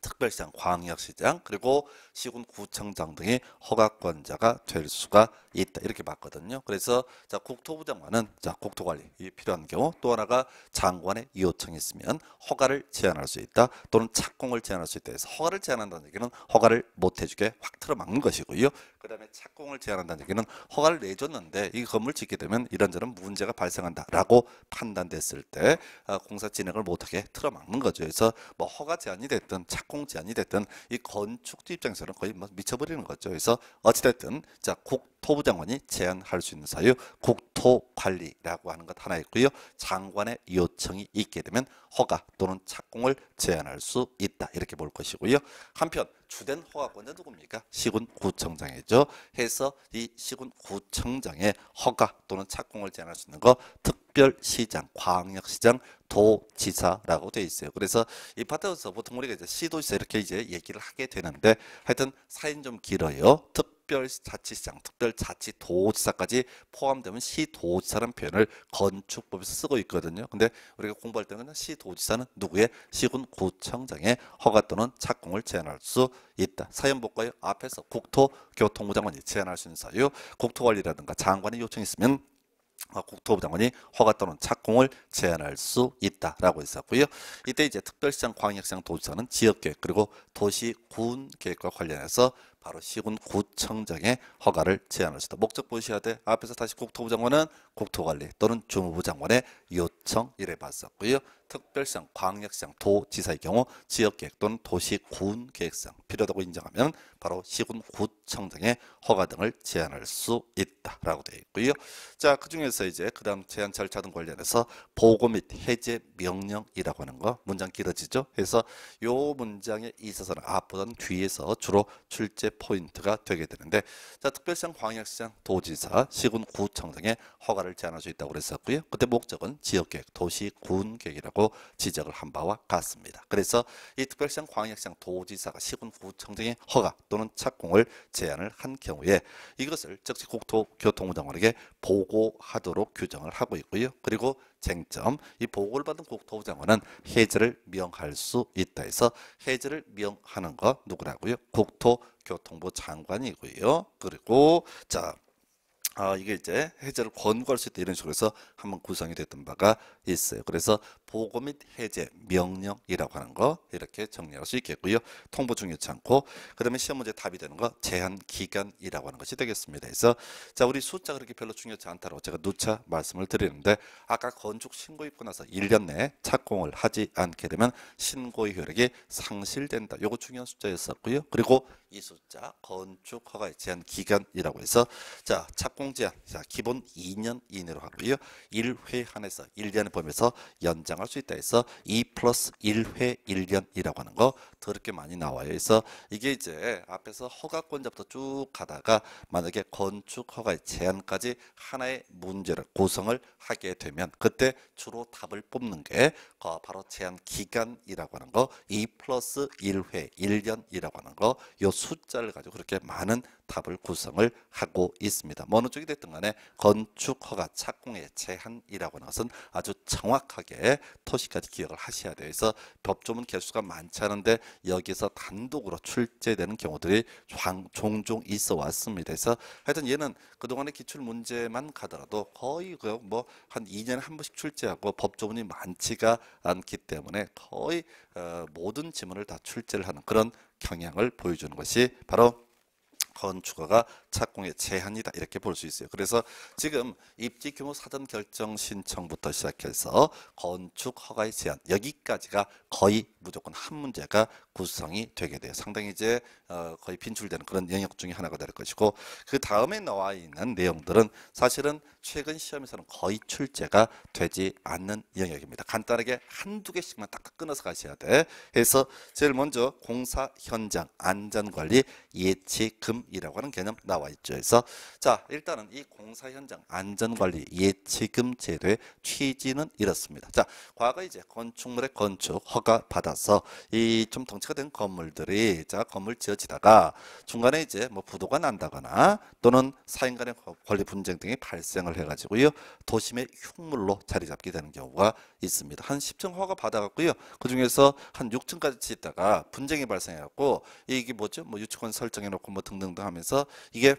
특별시장, 광역시장, 그리고 시군구청장 등의 허가권자가 될 수가 있다. 이렇게 봤거든요. 그래서 자 국토부 장관은 자 국토관리 필요한 경우 또 하나가 장관의 요청이 있으면 허가를 제한할 수 있다. 또는 착공을 제한할 수 있다. 해서 허가를 제한한다는 얘기는 허가를 못 해주게 확 틀어막는 것이고요. 그다음에 착공을 제한한다는 얘기는 허가를 내줬는데 이 건물 짓게 되면 이런저런 문제가 발생한다라고 판단됐을 때 아, 공사 진행을 못하게 틀어막는 거죠. 그래서 뭐 허가 제한이 됐든 착공 제한이 됐든 이 건축주 입장에서는 거의 뭐 미쳐버리는 거죠. 그래서 어찌됐든 자 국. 토부장관이 제안할수 있는 사유 국토관리라고 하는 것 하나 있고요. 장관의 요청이 있게 되면 허가 또는 착공을 제한할 수 있다 이렇게 볼 것이고요. 한편 주된 허가권자 누굽니까? 시군구청장이죠. 해서 이 시군구청장의 허가 또는 착공을 제한할 수 있는 거 특별시장, 광역시장, 도지사라고 돼 있어요. 그래서 이 파트에서 보통 우리가 이제 시도지사 이렇게 이제 얘기를 하게 되는데 하여튼 사인 좀 길어요. 특 특별자치시장, 특별자치도지사까지 포함되면 시도지사라는 표현을 건축법에서 쓰고 있거든요. 근데 우리가 공부할 때는 시도지사는 누구의 시군 구청장의 허가 또는 착공을 제한할 수 있다. 사연복과의 앞에서 국토교통부 장관이 제한할 수 있는 사유, 국토관리라든가 장관의 요청이 있으면 아, 국토부 장관이 허가 또는 착공을 제한할 수 있다라고 했었고요 이때 이제 특별시장, 광역시장, 도지사는 지역계획 그리고 도시군 계획과 관련해서 바로 시군 구청장의 허가를 제한할 수 있다. 목적 보셔야 돼. 앞에서 다시 국토부 장관은 국토관리 또는 주무부 장관의 요청 이래 봤었고요. 특별시광역시 도지사의 경우 지역계획 또는 도시군계획상 필요하다고 인정하면 바로 시군 구청장의 허가 등을 제한할 수 있다라고 되어 있고요. 자, 그중에서 이제 그다음 제한 절차 등 관련해서 보고 및 해제 명령이라고 하는 거 문장 길어지죠. 그래서 요 문장에 있어서는 앞보다는 뒤에서 주로 출제 포인트가 되게 되는데 자 특별시장 광역시장 도지사 시군구청등의 허가를 제한할 수 있다고 그랬었고요. 그때 목적은 지역계획 도시군계획이라고 지적을 한 바와 같습니다. 그래서 이 특별시장 광역시장 도지사가 시군구청장의 허가 또는 착공을 제한을 한 경우에 이것을 즉시 국토교통부 장관에게 보고하도록 규정을 하고 있고요. 그리고 쟁점 이 보고를 받은 국토부장관은 해제를 명할 수 있다 해서 해제를 명하는 거 누구라고요? 국토교통부 장관이고요. 그리고 자 아, 이게 이제 해제를 권고할 수 있다 이런 식으로 해서 한번 구성이 됐던 바가 있어요. 그래서 보고 및 해제 명령이라고 하는 거 이렇게 정리할 수 있겠고요. 통보 중요치 않고 그다음에 시험 문제 답이 되는 거 제한 기간이라고 하는 것이 되겠습니다. 그래서 자 우리 숫자 그렇게 별로 중요치 않다고 제가 누차 말씀을 드리는데 아까 건축 신고 입고 나서 1년 내에 착공을 하지 않게 되면 신고의 효력이 상실된다. 요거 중요한 숫자였었고요. 그리고 이 숫자 건축 허가 의 제한 기간이라고 해서 자 착공 제한 자 기본 2년 이내로 하고요. 1회 한해서 1년 보면서 연장할 수 있다 해서 2 플러스 1회 1년이라고 하는 거 더럽게 많이 나와요. 그래서 이게 이제 앞에서 허가권자부터 쭉 가다가 만약에 건축 허가의 제한까지 하나의 문제를 구성을 하게 되면 그때 주로 답을 뽑는 게 바로 제한 기간이라고 하는 거, 2 플러스 1회, 1년이라고 하는 거, 요 숫자를 가지고 그렇게 많은 답을 구성을 하고 있습니다. 뭐 어느 쪽이 됐든 간에 건축 허가 착공의 제한이라고 하는 것은 아주 정확하게 토시까지 기억을 하셔야 돼서 법조문 개수가 많지 않은데 여기서 단독으로 출제되는 경우들이 종종 있어 왔습니다. 그래서 하여튼 얘는 그동안의 기출 문제만 가더라도 거의 그 뭐 한 2년에 한 번씩 출제하고 법조문이 많지가 않기 때문에 거의 어, 모든 지문을 다 출제를 하는 그런 경향을 보여주는 것이 바로 건축허가 착공의 제한이다 이렇게 볼 수 있어요. 그래서 지금 입지 규모 사전 결정 신청부터 시작해서 건축 허가의 제한 여기까지가 거의 무조건 한 문제가 구성이 되게 돼요. 상당히 이제 어, 거의 빈출되는 그런 영역 중에 하나가 될 것이고 그 다음에 나와 있는 내용들은 사실은 최근 시험에서는 거의 출제가 되지 않는 영역입니다. 간단하게 한두 개씩만 딱 끊어서 가셔야 돼. 그서 제일 먼저 공사 현장 안전관리 예치금이라고 하는 개념 나와 있죠. 그래서 자 일단은 이 공사 현장 안전관리 예치금 제도의 취지는 이렇습니다. 자 과거 이제 건축물의 건축 허가 받아 나서 이 좀 덩치가 된 건물들이 자 건물 지어지다가 중간에 이제 뭐 부도가 난다거나 또는 사인간의 권리 분쟁 등이 발생을 해가지고요 도심의 흉물로 자리 잡게 되는 경우가 있습니다. 한 10층 허가 받아갖고요 그 중에서 한 6층까지 짓다가 분쟁이 발생해갖고 이게 뭐죠? 뭐 유치권 설정해놓고 뭐 등등등 하면서 이게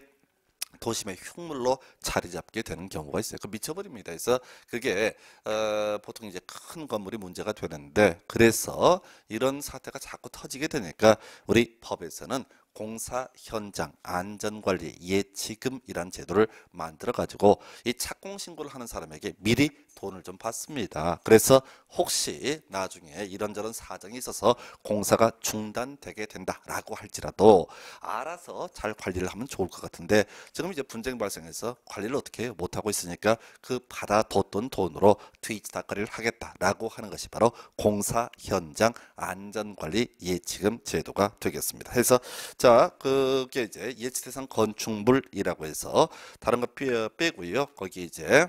도심의 흉물로 자리 잡게 되는 경우가 있어요. 그 미쳐버립니다. 그래서 그게 어, 보통 이제 큰 건물이 문제가 되는데 그래서 이런 사태가 자꾸 터지게 되니까 우리 법에서는 공사 현장 안전관리 예치금이란 제도를 만들어 가지고 이 착공 신고를 하는 사람에게 미리 돈을 좀 받습니다. 그래서 혹시 나중에 이런저런 사정이 있어서 공사가 중단되게 된다라고 할지라도 알아서 잘 관리를 하면 좋을 것 같은데 지금 이제 분쟁 발생해서 관리를 어떻게 못하고 있으니까 그 받아뒀던 돈으로 트위치닥거리를 하겠다라고 하는 것이 바로 공사 현장 안전관리 예치금 제도가 되겠습니다. 그래서 자, 그게 이제 예치대상 건축물이라고 해서 다른 거 빼고요. 거기 이제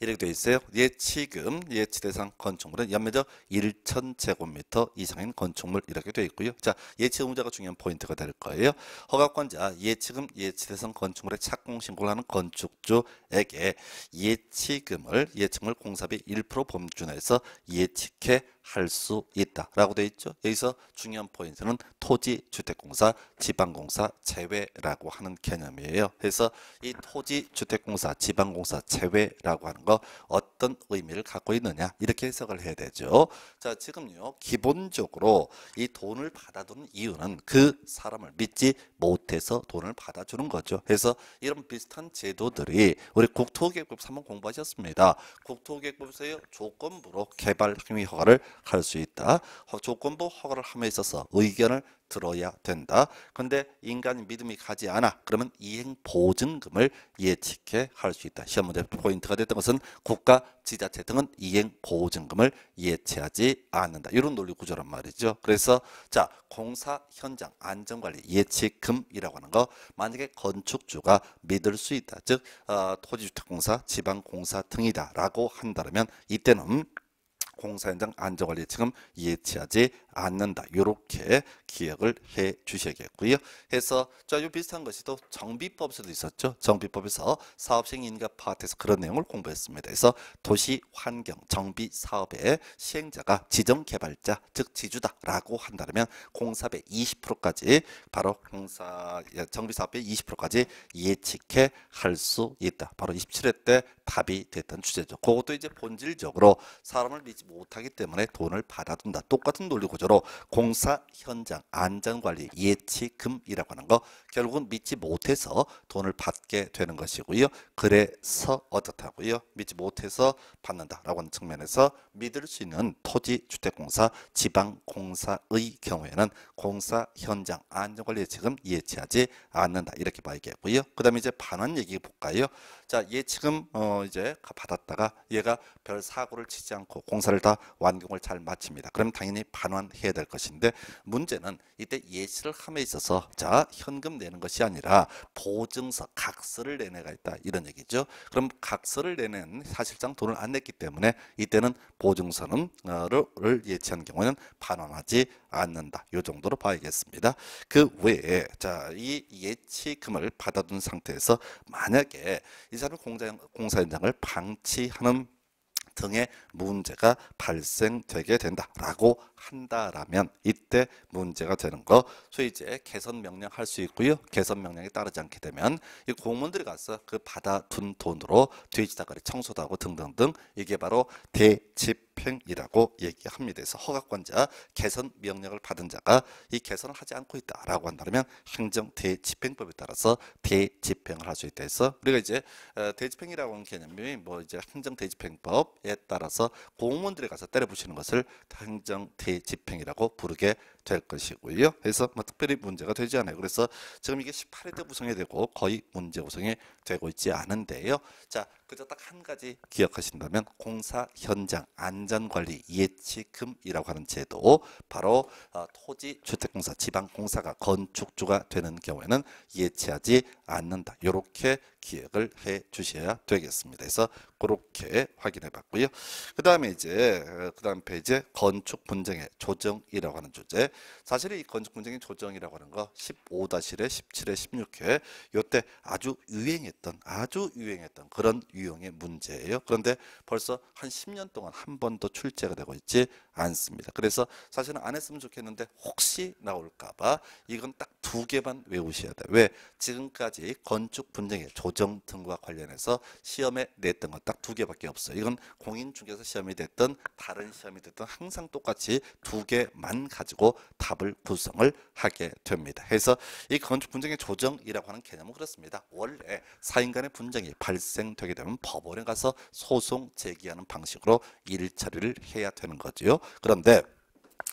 이렇게 되어 있어요. 예치금, 예치대상 건축물은 연면적 1천제곱미터 이상인 건축물 이렇게 되어 있고요. 자, 예치의무자가 중요한 포인트가 될 거예요. 허가권자, 예치금, 예치대상 건축물의 착공 신고를 하는 건축주에게 예치금을, 예치금을 공사비 1%범주준에서예측해 할수 있다라고 돼 있죠. 여기서 중요한 포인트는 토지 주택공사 지방공사 제외라고 하는 개념이에요. 그래서 이 토지 주택공사 지방공사 제외라고 하는 거 어떤 의미를 갖고 있느냐 이렇게 해석을 해야 되죠. 자 지금요 기본적으로 이 돈을 받아두는 이유는 그 사람을 믿지 못해서 돈을 받아주는 거죠. 그래서 이런 비슷한 제도들이 우리 국토계획법 3번 공부하셨습니다. 국토계획법에서 조건부로 개발 행위 허가를 할수 있다. 조건부 허가를 함에 있어서 의견을 들어야 된다. 근데 인간이 믿음이 가지 않아. 그러면 이행 보증금을 예측해 할 수 있다. 시험 문제 포인트가 됐던 것은 국가, 지자체 등은 이행 보증금을 예치하지 않는다. 이런 논리 구조란 말이죠. 그래서 자 공사 현장 안전관리 예측금이라고 하는 거 만약에 건축주가 믿을 수 있다. 즉 어, 토지주택공사, 지방공사 등이다라고 한다면 이때는 공사 현장 안전관리 측은 이에 치하지 않는다. 이렇게 기억을 해 주셔야겠고요. 해서 자요 비슷한 것이 또 정비법에서도 있었죠. 정비법에서 사업시행 인가 파트에서 그런 내용을 공부했습니다. 그래서 도시 환경 정비 사업의 시행자가 지정 개발자 즉 지주다라고 한다면 공사의 20%까지 바로 공사 예, 정비 사업의 20%까지 예측해 할 수 있다. 바로 27회 때 답이 됐던 주제죠. 그것도 이제 본질적으로 사람을 믿지 못하기 때문에 돈을 받아둔다. 똑같은 논리 고 주로 공사 현장 안전관리 예치금이라고 하는 거 결국은 믿지 못해서 돈을 받게 되는 것이고요. 그래서 어떻다고요? 믿지 못해서 받는다라고 하는 측면에서 믿을 수 있는 토지주택공사 지방공사의 경우에는 공사 현장 안전관리 예치금 예치하지 않는다 이렇게 봐야겠고요. 그 다음에 이제 반환 얘기 볼까요? 자 예치금 어 이제 받았다가 얘가 별 사고를 치지 않고 공사를 다 완공을 잘 마칩니다. 그럼 당연히 반환 해야 될 것인데 문제는 이때 예시를 함에 있어서 자 현금 내는 것이 아니라 보증서 각서를 내내가 있다 이런 얘기죠. 그럼 각서를 내는 사실상 돈을 안 냈기 때문에 이때는 보증서는를 예치한 경우에는 반환하지 않는다. 요 정도로 봐야겠습니다. 그 외에 자 이 예치금을 받아둔 상태에서 만약에 이사람 공장 공사 현장을 방치하는 등의 문제가 발생되게 된다라고 한다라면 이때 문제가 되는 거. 소위 이제 개선 명령 할수 있고요. 개선 명령에 따르지 않게 되면 이 공무원들이 가서 그 받아둔 돈으로 돼지다가리 청소도 하고 등등등 이게 바로 대집 집행이라고 얘기합니다. 그래서 허가권자 개선 명령을 받은 자가 이 개선을 하지 않고 있다라고 한다면 행정 대집행법에 따라서 대집행을 할 수 있다 해서 우리가 이제 어, 대집행이라고 하는 개념이 뭐 이제 행정 대집행법에 따라서 공무원들이 가서 때려 부시는 것을 행정 대집행이라고 부르게 될 것이고요. 그래서 뭐 특별히 문제가 되지 않아요. 그래서 지금 이게 18회 때 구성이 되고 거의 문제 구성이 되고 있지 않은데요. 자, 그저 딱 한 가지 기억하신다면 공사 현장 안전관리 예치금이라고 하는 제도 바로 어, 토지 주택공사 지방공사가 건축주가 되는 경우에는 예치하지 않는다. 이렇게 기획을 해 주셔야 되겠습니다. 그래서 그렇게 확인해 봤고요. 그 다음에 이제 어, 그 다음 페이지에 건축 분쟁의 조정이라고 하는 주제 사실 이 건축 분쟁의 조정이라고 하는 거1 5 1에 17회 16회 요때 아주 유행했던 아주 유행했던 그런 유형의 문제예요. 그런데 벌써 한 10년 동안 한 번도 출제가 되고 있지 않습니다. 그래서 사실은 안 했으면 좋겠는데 혹시 나올까봐 이건 딱 두 개만 외우셔야 돼요. 왜? 지금까지 건축 분쟁의 조정 부정 등과 관련해서 시험에 냈던 건딱두 개밖에 없어요. 이건 공인중개사 시험이 됐든 다른 시험이 됐든 항상 똑같이 두 개만 가지고 답을 구성을 하게 됩니다. 그래서 이 건축 분쟁의 조정이라고 하는 개념은 그렇습니다. 원래 사인간의 분쟁이 발생되게 되면 법원에 가서 소송 제기하는 방식으로 일처리를 해야 되는 거지요. 그런데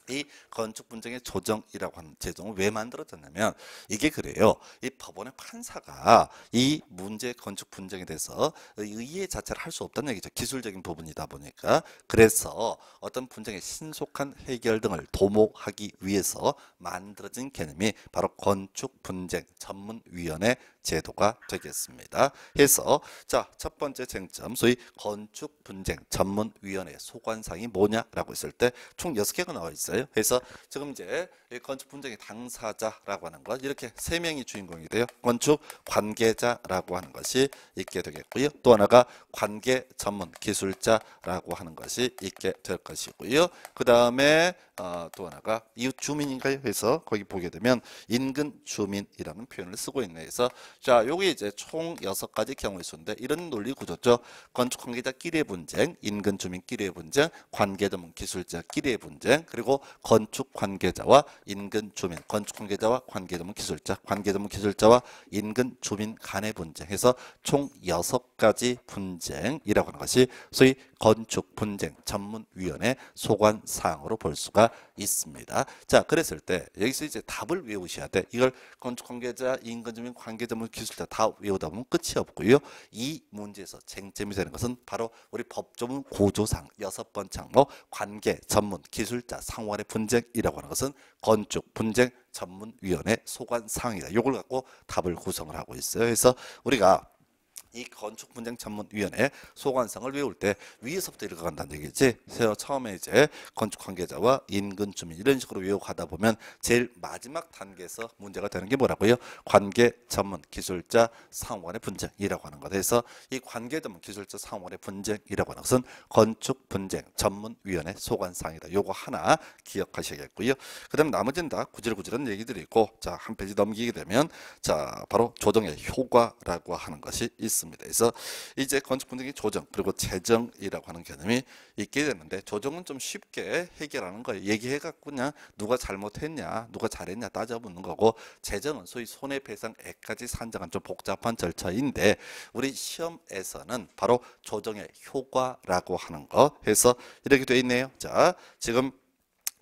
이 건축 분쟁의 조정이라고 하는 제정을왜 만들어졌냐면 이게 그래요. 이 법원의 판사가 이 문제 건축 분쟁에 대해서 의의 자체를 할 수 없다는 얘기죠. 기술적인 부분이다 보니까 그래서 어떤 분쟁의 신속한 해결 등을 도모하기 위해서 만들어진 개념이 바로 건축 분쟁 전문위원회 제도가 되겠습니다. 해서 자 첫 번째 쟁점 소위 건축 분쟁 전문위원회 소관상이 뭐냐라고 했을 때 총 6개가 나와 있어요. 그래서 지금 이제 건축 분쟁의 당사자라고 하는 것 이렇게 3명이 주인공이 돼요. 건축 관계자라고 하는 것이 있게 되겠고요. 또 하나가 관계 전문 기술자라고 하는 것이 있게 될 것이고요. 그 다음에 어, 또 하나가 이웃 주민인가요? 해서 거기 보게 되면 인근 주민이라는 표현을 쓰고 있네. 해서 자, 여기 이제 총6 가지 경우의 수인데 이런 논리 구조죠. 건축 관계자끼리의 분쟁, 인근 주민끼리의 분쟁, 관계 전문 기술자끼리의 분쟁, 그리고 건축 관계자와 인근 주민, 건축 관계자와 관계 전문 기술자, 관계 전문 기술자와 인근 주민 간의 분쟁 해서 총6 가지 분쟁이라고 하는 것이 소위 건축 분쟁 전문위원회 소관 사항으로 볼 수가 있습니다. 자, 그랬을 때 여기서 이제 답을 외우셔야 돼. 이걸 건축 관계자, 인근 주민 관계 전문 기술자 다 외우다 보면 끝이 없고요. 이 문제에서 쟁점이 되는 것은 바로 우리 법조문 고조상 여섯 번 창로 관계 전문 기술자 상호의 분쟁이라고 하는 것은 건축 분쟁 전문위원회 소관 상이다. 이걸 갖고 답을 구성을 하고 있어요. 그래서 우리가 이 건축 분쟁 전문위원회 소관성을 외울 때 위에서부터 읽어간다는 얘기지. 그래서 처음에 이제 건축 관계자와 인근 주민 이런 식으로 외우고가다 보면 제일 마지막 단계에서 문제가 되는 게 뭐라고요? 관계 전문 기술자 상원의 분쟁이라고 하는 것. 그래서 이 관계 전문 기술자 상원의 분쟁이라고 하는 것은 건축 분쟁 전문위원회 소관상이다. 요거 하나 기억하셔야겠고요. 그다음 나머지는 다 구질구질한 얘기들이 있고 자 한 페이지 넘기게 되면 자 바로 조정의 효과라고 하는 것이 있습니다. 않습니다. 그래서 이제 건축분쟁의 조정 그리고 재정이라고 하는 개념이 있게 되는데 조정은 좀 쉽게 해결하는 거예요. 얘기해 갖고 그냥 누가 잘못했냐 누가 잘했냐 따져보는 거고 재정은 소위 손해배상액까지 산정한 좀 복잡한 절차인데 우리 시험에서는 바로 조정의 효과라고 하는 거 해서 이렇게 돼 있네요. 자 지금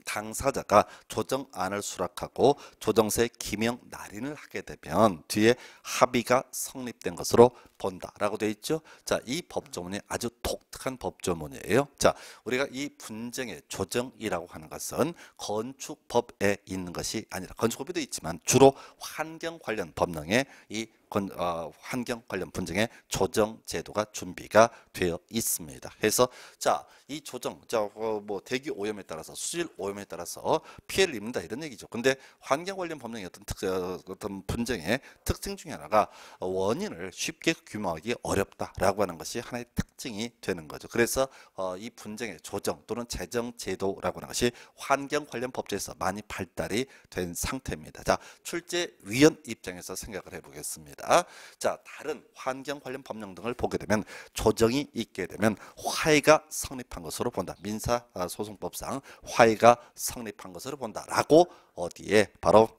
당사자가 조정안을 수락하고 조정세 기명 날인을 하게 되면 뒤에 합의가 성립된 것으로 본다라고 되어 있죠. 자, 이 법조문이 아주 독특한 법조문이에요. 자, 우리가 이 분쟁의 조정이라고 하는 것은 건축법에 있는 것이 아니라 건축법에도 있지만 주로 환경 관련 법령에 이 권, 어, 환경 관련 분쟁의 조정 제도가 준비가 되어 있습니다. 그서자이 조정 자뭐 어, 대기 오염에 따라서 수질 오염에 따라서 피해를 입는다 이런 얘기죠. 근데 환경 관련 법령의 어떤 특, 어, 어떤 분쟁의 특징 중에 하나가 원인을 쉽게 규모하기 어렵다라고 하는 것이 하나의 특징이 되는 거죠. 그래서 어, 이 분쟁의 조정 또는 재정 제도라고 하는 것이 환경 관련 법제에서 많이 발달이 된 상태입니다. 자 출제위원 입장에서 생각을 해보겠습니다. 됩니다. 자, 다른 환경 관련 법령 등을 보게 되면 조정이 있게 되면 화해가 성립한 것으로 본다. 민사 아, 소송법상 화해가 성립한 것으로 본다라고 어디에 바로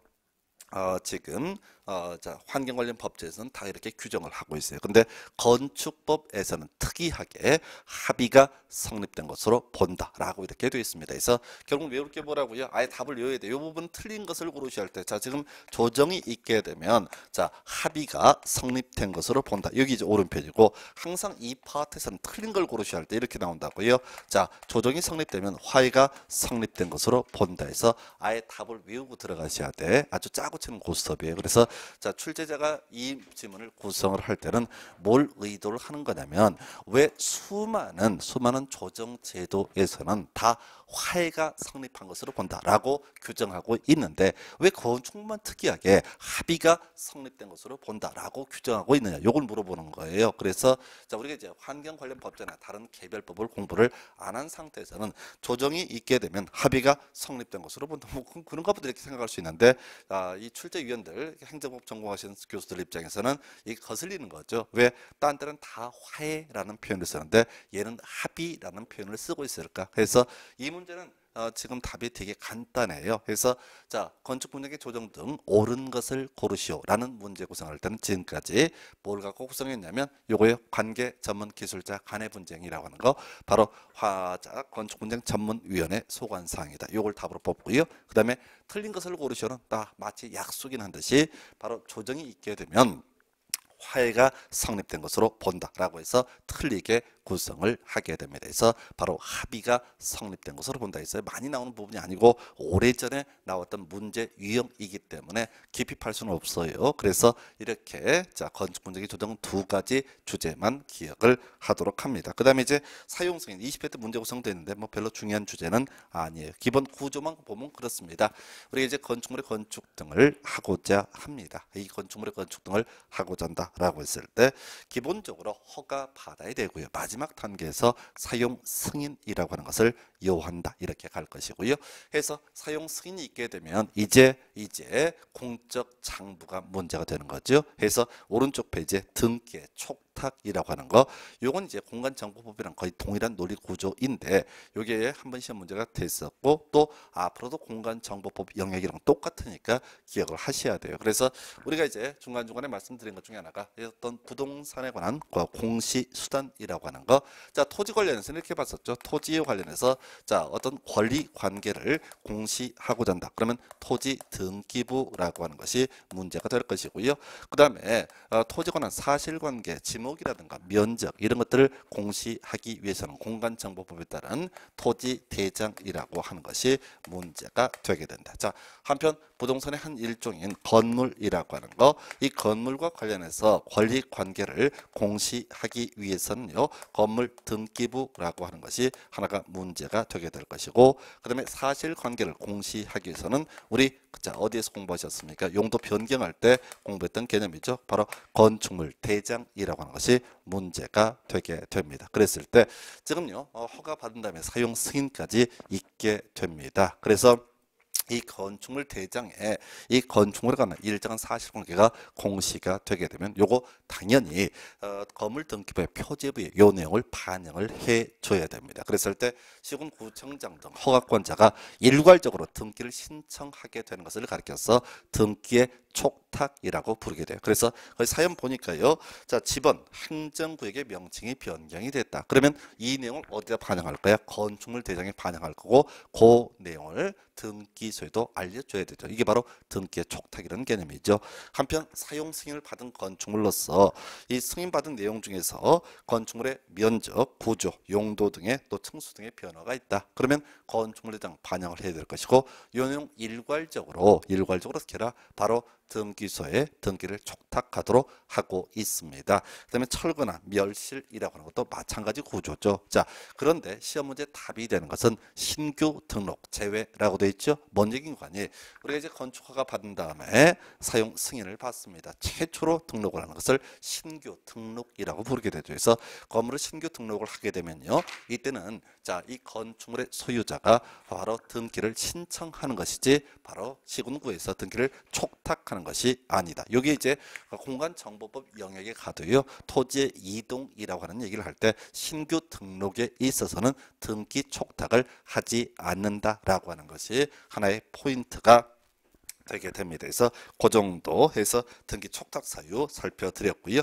어, 지금 어, 자, 환경 관련 법제에서는 다 이렇게 규정을 하고 있어요. 근데 건축법에서는 특이하게 합의가 성립된 것으로 본다라고 이렇게 되어 있습니다. 그래서 결국 외울 게 뭐라고요? 아예 답을 외워야 돼요. 이 부분 틀린 것을 고르셔야 할 때, 자 지금 조정이 있게 되면 자 합의가 성립된 것으로 본다. 여기 이제 오른편이고 항상 이 파트에서는 틀린 걸 고르셔야 할 때 이렇게 나온다고요. 자 조정이 성립되면 화해가 성립된 것으로 본다. 해서 아예 답을 외우고 들어가셔야 돼. 아주 짜고 꽂히는 고스톱이에요. 그래서 자 출제자가 이 지문을 구성을 할 때는 뭘 의도를 하는 거냐면 왜 수많은 수많은 조정 제도에서는 다 화해가 성립한 것으로 본다라고 규정하고 있는데 왜 건축만 특이하게 합의가 성립된 것으로 본다라고 규정하고 있느냐 요걸 물어보는 거예요. 그래서 자 우리가 이제 환경 관련 법제나 다른 개별법을 공부를 안 한 상태에서는 조정이 있게 되면 합의가 성립된 것으로 본다. 뭐 그, 그런가 보다 이렇게 생각할 수 있는데 아, 이 출제위원들 행정법 전공하시는 교수들 입장에서는 이게 거슬리는 거죠. 왜 딴 데는 다 화해라는 표현을 쓰는데 얘는 합의라는 표현을 쓰고 있을까? 그래서 이문 문제는 어, 지금 답이 되게 간단해요. 그래서 자 건축 분야의 조정 등 옳은 것을 고르시오라는 문제 구성할 때는 지금까지 뭘 갖고 구성했냐면 요거요 관계 전문 기술자 간의 분쟁이라고 하는 거 바로 화자 건축 분쟁 전문 위원회 소관 사항이다. 요걸 답으로 뽑고요. 그다음에 틀린 것을 고르시오는 다 마치 약속인 한 듯이 바로 조정이 있게 되면 화해가 성립된 것으로 본다라고 해서 틀리게 구성을 하게 됩니다. 그래서 바로 합의가 성립된 것으로 본다 했어요. 많이 나오는 부분이 아니고 오래전에 나왔던 문제 유형이기 때문에 깊이 팔 수는 없어요. 그래서 이렇게 자건축분쟁의 조정 두 가지 주제만 기억을 하도록 합니다. 그 다음에 이제 사용성인 20회 때 문제 구성됐는데 뭐 별로 중요한 주제는 아니에요. 기본 구조만 보면 그렇습니다. 우리 이제 건축물의 건축 등을 하고자 합니다. 이 건축물의 건축 등을 하고자 한다. 있다라고 했을 때 기본적으로 허가 받아야 되고요. 마지막 단계에서 사용 승인이라고 하는 것을 요한다 이렇게 갈 것이고요. 해서 사용 승인이 있게 되면 이제 이제 공적 장부가 문제가 되는 거죠. 해서 오른쪽 페이지에 등기의 촉 세탁이라고 하는 거 요건 이제 공간정보법이랑 거의 동일한 논리 구조인데 요게 한번 시험 문제가 됐었고 또 앞으로도 공간정보법 영역이랑 똑같으니까 기억을 하셔야 돼요 그래서 우리가 이제 중간중간에 말씀드린 것 중에 하나가 어떤 부동산에 관한 공시수단이라고 하는 거 자 토지 관련해서 이렇게 봤었죠 토지에 관련해서 자 어떤 권리 관계를 공시하고자 한다 그러면 토지 등기부라고 하는 것이 문제가 될 것이고요 그 다음에 어, 토지 관한 사실관계 지 지목이라든가 면적 이런 것들을 공시하기 위해서는 공간정보법에 따른 토지 대장이라고 하는 것이 문제가 되게 된다. 자, 한편 부동산의 한 일종인 건물이라고 하는 거, 이 건물과 관련해서 권리 관계를 공시하기 위해서는요, 건물 등기부라고 하는 것이 하나가 문제가 되게 될 것이고, 그다음에 사실 관계를 공시하기 위해서는 우리 자 어디에서 공부하셨습니까? 용도 변경할 때 공부했던 개념이죠. 바로 건축물 대장이라고 하는 것이 문제가 되게 됩니다. 그랬을 때 지금요 어, 허가 받은 다음에 사용 승인까지 있게 됩니다. 그래서 이 건축물 대장에 이 건축물에 관한 일정한 사실관계가 공시가 되게 되면 요거 당연히 어, 건물 등기부의 표제부에 요 내용을 반영을 해줘야 됩니다. 그랬을 때 시군구청장 등 허가권자가 일괄적으로 등기를 신청하게 되는 것을 가리켜서 등기의 촉탁이라고 부르게 돼요. 그래서 거기 사연 보니까요. 자, 집은 행정구역의 명칭이 변경이 됐다. 그러면 이 내용을 어디다 반영할 거야? 건축물 대장에 반영할 거고 그 내용을 등기소에도 알려줘야 되죠. 이게 바로 등기의 촉탁이라는 개념이죠. 한편 사용 승인을 받은 건축물로서 이 승인받은 내용 중에서 건축물의 면적, 구조, 용도 등의 또 층수 등의 변화가 있다. 그러면 건축물 대장 반영을 해야 될 것이고 이 내용 일괄적으로 일괄적으로 스케라 바로 등기소에 등기를 촉탁하도록 하고 있습니다. 그다음에 철거나 멸실이라고 하는 것도 마찬가지 구조죠. 자, 그런데 시험 문제 답이 되는 것은 신규 등록 제외라고 돼 있죠. 뭔얘기인 아니? 우리가 이제 건축허가 받은 다음에 사용 승인을 받습니다. 최초로 등록을 하는 것을 신규 등록이라고 부르게 되죠. 그래서 건물을 신규 등록을 하게 되면요. 이때는 자, 이 건축물의 소유자가 바로 등기를 신청하는 것이지 바로 시군구에서 등기를 촉탁하는 하는 것이 아니다. 여기 이제 공간정보법 영역에 가도요. 토지의 이동이라고 하는 얘기를 할 때 신규 등록에 있어서는 등기 촉탁을 하지 않는다라고 하는 것이 하나의 포인트가 되게 됩니다. 그래서 그 정도 해서 등기 촉탁 사유 살펴드렸고요.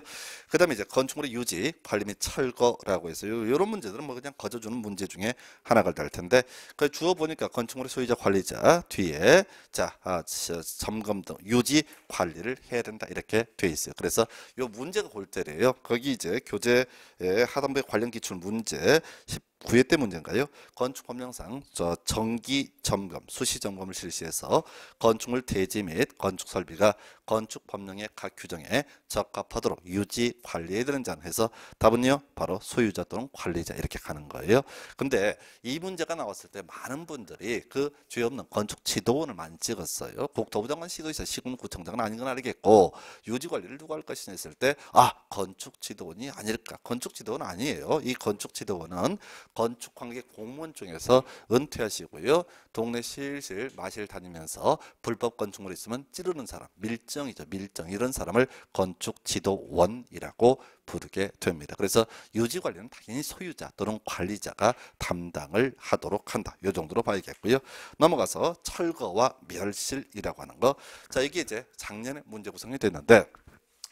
그 다음에 이제 건축물의 유지, 관리 및 철거라고 해서 이런 문제들은 뭐 그냥 거저주는 문제 중에 하나가 될 텐데 그 주어 보니까 건축물의 소유자 관리자 뒤에 자 아, 점검 등 유지 관리를 해야 된다 이렇게 돼 있어요. 그래서 요 문제가 골때래요 거기 이제 교재 에 하단부에 관련 기출 문제 10 구회때 문제인가요? 건축 법령상 정기 점검, 수시 점검을 실시해서 건축물 대지 및 건축 설비가 건축 법령의 각 규정에 적합하도록 유지 관리해야 되는지 해서 답은요 바로 소유자 또는 관리자 이렇게 가는 거예요 근데 이 문제가 나왔을 때 많은 분들이 그 죄 없는 건축 지도원을 많이 찍었어요 국토부 장관 시도지사 시군구청장은 아닌 건 알겠고 유지 관리를 누가 할 것이냐 했을 때 아 건축 지도원이 아닐까 건축 지도원 아니에요 이 건축 지도원은 건축 관계 공무원 중에서 은퇴하시고요 동네 실실 마실 다니면서 불법 건축물 있으면 찌르는 사람 밀집 밀정이죠. 밀정 이런 사람을 건축지도원이라고 부르게 됩니다. 그래서 유지 관리는 당연히 소유자 또는 관리자가 담당을 하도록 한다. 이 정도로 봐야겠고요. 넘어가서 철거와 멸실이라고 하는 거. 자 이게 이제 작년에 문제 구성이 됐는데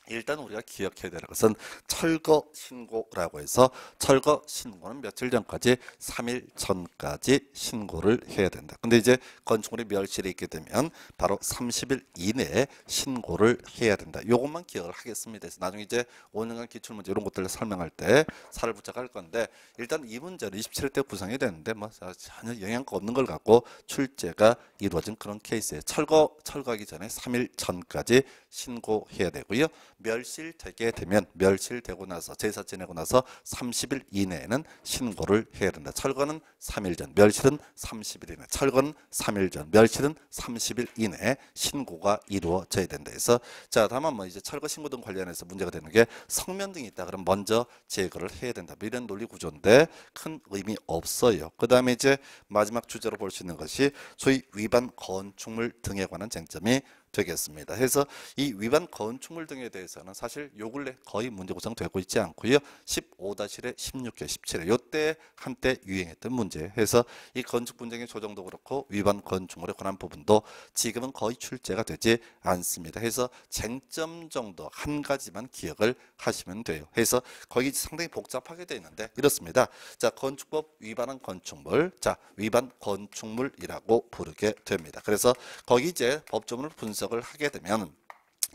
일단 우리가 기억해야 되는 것은 철거 신고라고 해서 철거 신고는 며칠 전까지 3일 전까지 신고를 해야 된다. 근데 이제 건축물이 멸실이 있게 되면 바로 30일 이내에 신고를 해야 된다. 요것만 기억을 하겠습니다. 그래서 나중에 이제 5년간 기출문제 이런 것들을 설명할 때 살을 부착할 건데 일단 이 문제는 27일 때 구성이 되는데 뭐 전혀 영향가 없는 걸 갖고 출제가 이루어진 그런 케이스에 철거 철거하기 전에 3일 전까지 신고해야 되고요. 멸실되게 되면 멸실되고 나서 제사 지내고 나서 30일 이내에는 신고를 해야 된다. 철거는 3일 전, 멸실은 30일 이내, 철거는 3일 전, 멸실은 30일 이내에 신고가 이루어져야 된다. 해서 자 다만 뭐 이제 철거 신고 등 관련해서 문제가 되는 게 성면 등이 있다. 그러면 먼저 제거를 해야 된다. 뭐 이런 논리 구조인데 큰 의미 없어요. 그 다음에 이제 마지막 주제로 볼 수 있는 것이 소위 위반 건축물 등에 관한 쟁점이 되겠습니다. 그래서 이 위반 건축물 등에 대해서는 사실 요 근래 거의 문제 구성되고 있지 않고요. 15-1에 16개, 17회 요때 한때 유행했던 문제. 그래서 이 건축 분쟁의 조정도 그렇고 위반 건축물에 관한 부분도 지금은 거의 출제가 되지 않습니다. 그래서 쟁점 정도 한 가지만 기억을 하시면 돼요. 그래서 거기 상당히 복잡하게 되어 있는데 이렇습니다. 자, 건축법 위반한 건축물. 자, 위반 건축물이라고 부르게 됩니다. 그래서 거기 이제 법조문을 분석 분석을 하게 되면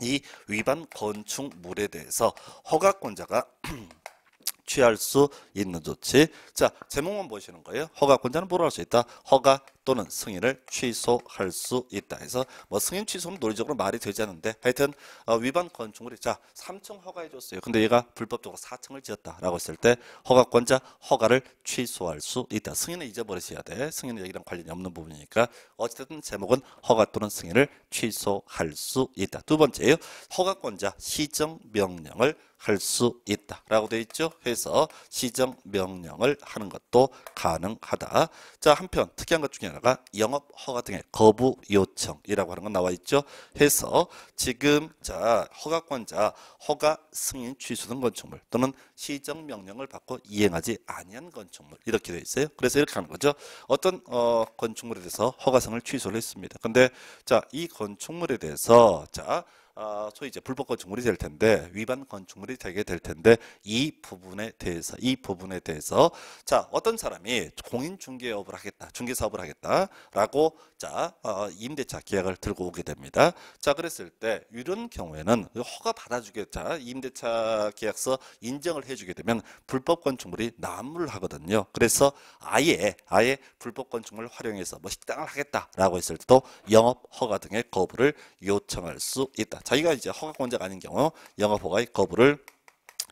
이 위반 건축물에 대해서 허가권자가 취할 수 있는 조치. 자, 제목만 보시는 거예요. 허가권자는 뭐라 할수 있다? 허가 또는 승인을 취소할 수 있다 해서 뭐 승인 취소는 논리적으로 말이 되지 않는데 하여튼 어, 위반 건축물이 자 3층 허가해 줬어요. 근데 얘가 불법적으로 4층을 지었다라고 했을 때 허가권자 허가를 취소할 수 있다. 승인을 잊어버리셔야 돼. 승인은 여기랑 관련이 없는 부분이니까 어쨌든 제목은 허가 또는 승인을 취소할 수 있다. 두 번째요. 허가권자 시정 명령을 할 수 있다라고 되어 있죠. 해서 시정 명령을 하는 것도 가능하다. 자, 한편 특이한 것 중에 하나가 영업 허가 등의 거부 요청이라고 하는 건 나와 있죠. 해서 지금 자 허가권자 허가 승인 취소된 건축물 또는 시정 명령을 받고 이행하지 아니한 건축물 이렇게 되어 있어요. 그래서 이렇게 하는 거죠. 어떤 어, 건축물에 대해서 허가성을 취소를 했습니다. 근데 자 이 건축물에 대해서 자 어, 소위 이제 불법 건축물이 될 텐데 위반 건축물이 되게 될 텐데 이 부분에 대해서 이 부분에 대해서 자 어떤 사람이 공인 중개업을 하겠다 중개 사업을 하겠다라고 자 어, 임대차 계약을 들고 오게 됩니다. 자 그랬을 때 이런 경우에는 허가 받아주겠다 임대차 계약서 인정을 해주게 되면 불법 건축물이 난무를하거든요 그래서 아예 아예 불법 건축물 활용해서 뭐 식당을 하겠다라고 했을 때도 영업 허가 등의 거부를 요청할 수 있다. 자기가 이제 허가권자가 아닌 경우 영업허가의 거부를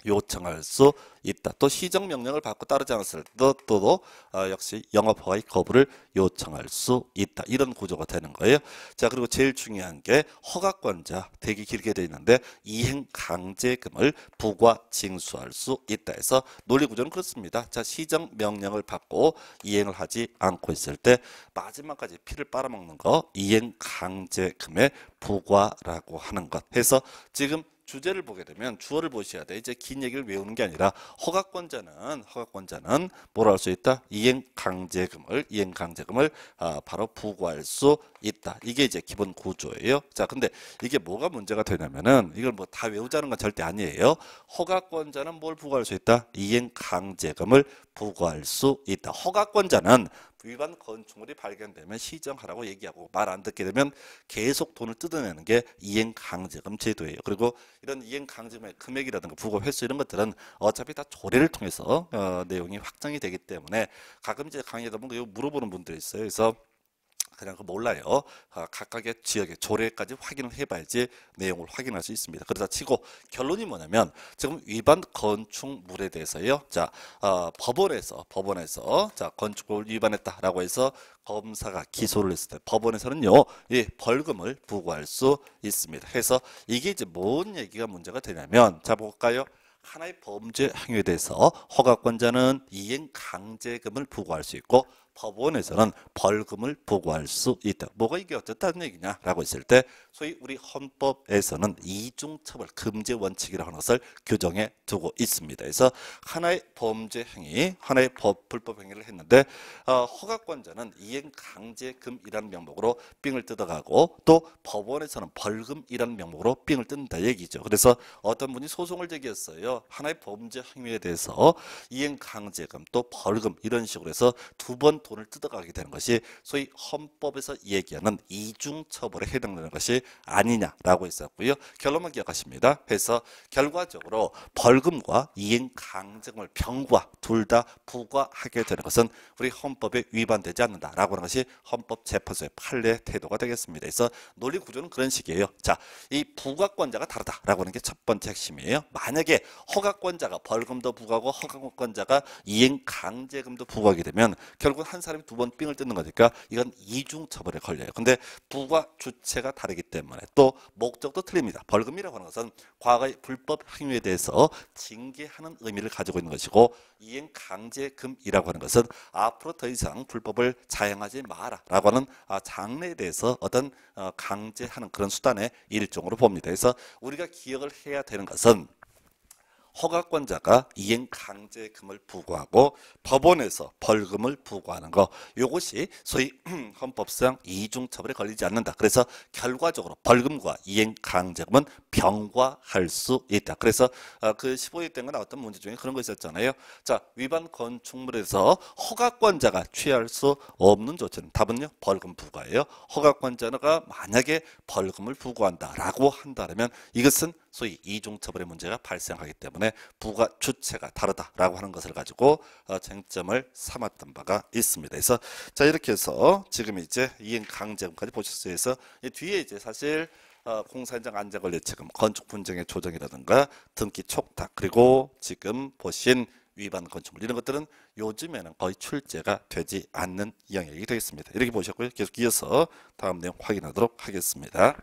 요청할 수 있다. 또 시정명령을 받고 따르지 않았을 때도 어, 역시 영업허가의 거부를 요청할 수 있다. 이런 구조가 되는 거예요. 자 그리고 제일 중요한 게 허가권자 되기 길게 되 있는데 이행 강제금을 부과 징수할 수 있다 해서 논리구조는 그렇습니다. 자 시정명령을 받고 이행을 하지 않고 있을 때 마지막까지 피를 빨아먹는 거 이행 강제금의 부과라고 하는 것 해서 지금 주제를 보게 되면 주어를 보셔야 돼. 이제 긴 얘기를 외우는 게 아니라 허가권자는 허가권자는 뭐라 할수 있다? 이행 강제금을 이행 강제금을 아, 바로 부과할 수 있다. 이게 이제 기본 구조예요. 자, 근데 이게 뭐가 문제가 되냐면은 이걸 뭐 다 외우자는 건 절대 아니에요. 허가권자는 뭘 부과할 수 있다? 이행 강제금을 부과할 수 있다. 허가권자는 위반 건축물이 발견되면 시정하라고 얘기하고 말 안 듣게 되면 계속 돈을 뜯어내는 게 이행 강제금 제도예요. 그리고 이런 이행 강제금의 금액이라든가 부과 횟수 이런 것들은 어차피 다 조례를 통해서 어, 내용이 확정이 되기 때문에 가끔 이제 강의에다 보면 물어보는 분들이 있어요. 그래서 그냥 그 몰라요. 아, 각각의 지역의 조례까지 확인을 해봐야지 내용을 확인할 수 있습니다. 그러다 치고 결론이 뭐냐면 지금 위반 건축물에 대해서요. 자 어, 법원에서 법원에서 자 건축물 위반했다라고 해서 검사가 기소를 했을 때 법원에서는요 이 벌금을 부과할 수 있습니다. 해서 이게 이제 뭔 얘기가 문제가 되냐면 자 볼까요? 하나의 범죄 행위에 대해서 허가권자는 이행 강제금을 부과할 수 있고 법원에서는 벌금을 부과할 수 있다. 뭐가 이게 어쨌다는 얘기냐라고 했을 때 소위 우리 헌법에서는 이중처벌 금지 원칙이라는 것을 규정해 두고 있습니다. 그래서 하나의 범죄 행위, 하나의 법, 불법 행위를 했는데 어, 허가권자는 이행 강제금이라는 명목으로 빙을 뜯어가고 또 법원에서는 벌금이라는 명목으로 빙을 뜯는다 얘기죠. 그래서 어떤 분이 소송을 제기했어요. 하나의 범죄 행위에 대해서 이행 강제금 또 벌금 이런 식으로 해서 두번 돈을 뜯어가게 되는 것이 소위 헌법에서 얘기하는 이중 처벌에 해당되는 것이 아니냐라고 했었고요. 결론만 기억하십니다. 그래서 결과적으로 벌금과 이행 강정을 병과 둘 다 부과하게 되는 것은 우리 헌법에 위반되지 않는다라고 하는 것이 헌법재판소의 판례 태도가 되겠습니다. 그래서 논리 구조는 그런 식이에요. 자, 이 부과권자가 다르다라고 하는 게 첫 번째 핵심이에요. 만약에 허가권자가 벌금도 부과하고 허가권자가 이행 강제금도 부과하게 되면 결국 한 사람이 두 번 삥을 뜯는 거니까 이건 이중 처벌에 걸려요. 근데 부과 주체가 다르기 때문에 또 목적도 틀립니다. 벌금이라고 하는 것은 과거의 불법 행위에 대해서 징계하는 의미를 가지고 있는 것이고 이행 강제금이라고 하는 것은 앞으로 더 이상 불법을 자행하지 마라라고 하는 아, 장래에 대해서 어떤 어, 강제하는 그런 수단의 일종으로 봅니다. 그래서 우리가 기억을 해야 되는 것은 허가권자가 이행 강제금을 부과하고 법원에서 벌금을 부과하는 거 요것이 소위 헌법상 이중처벌에 걸리지 않는다. 그래서 결과적으로 벌금과 이행 강제금은 병과할 수 있다. 그래서 어, 그 15일 때가 나왔던 문제 중에 그런 거 있었잖아요. 자 위반 건축물에서 허가권자가 취할 수 없는 조치는 답은요 벌금 부과예요. 허가권자가 만약에 벌금을 부과한다라고 한다면 이것은 소위 이중처벌의 문제가 발생하기 때문에 부가 주체가 다르다라고 하는 것을 가지고 어, 쟁점을 삼았던 바가 있습니다. 그래서 자 이렇게 해서 지금 이제 이행 강제금까지 보셨어요. 그래서 뒤에 이제 사실 어, 공사현장 안전관리책임, 건축 분쟁의 조정이라든가 등기 촉탁 그리고 지금 보신 위반 건축물 이런 것들은 요즘에는 거의 출제가 되지 않는 영역이 되겠습니다. 이렇게 보셨고요. 계속 이어서 다음 내용 확인하도록 하겠습니다.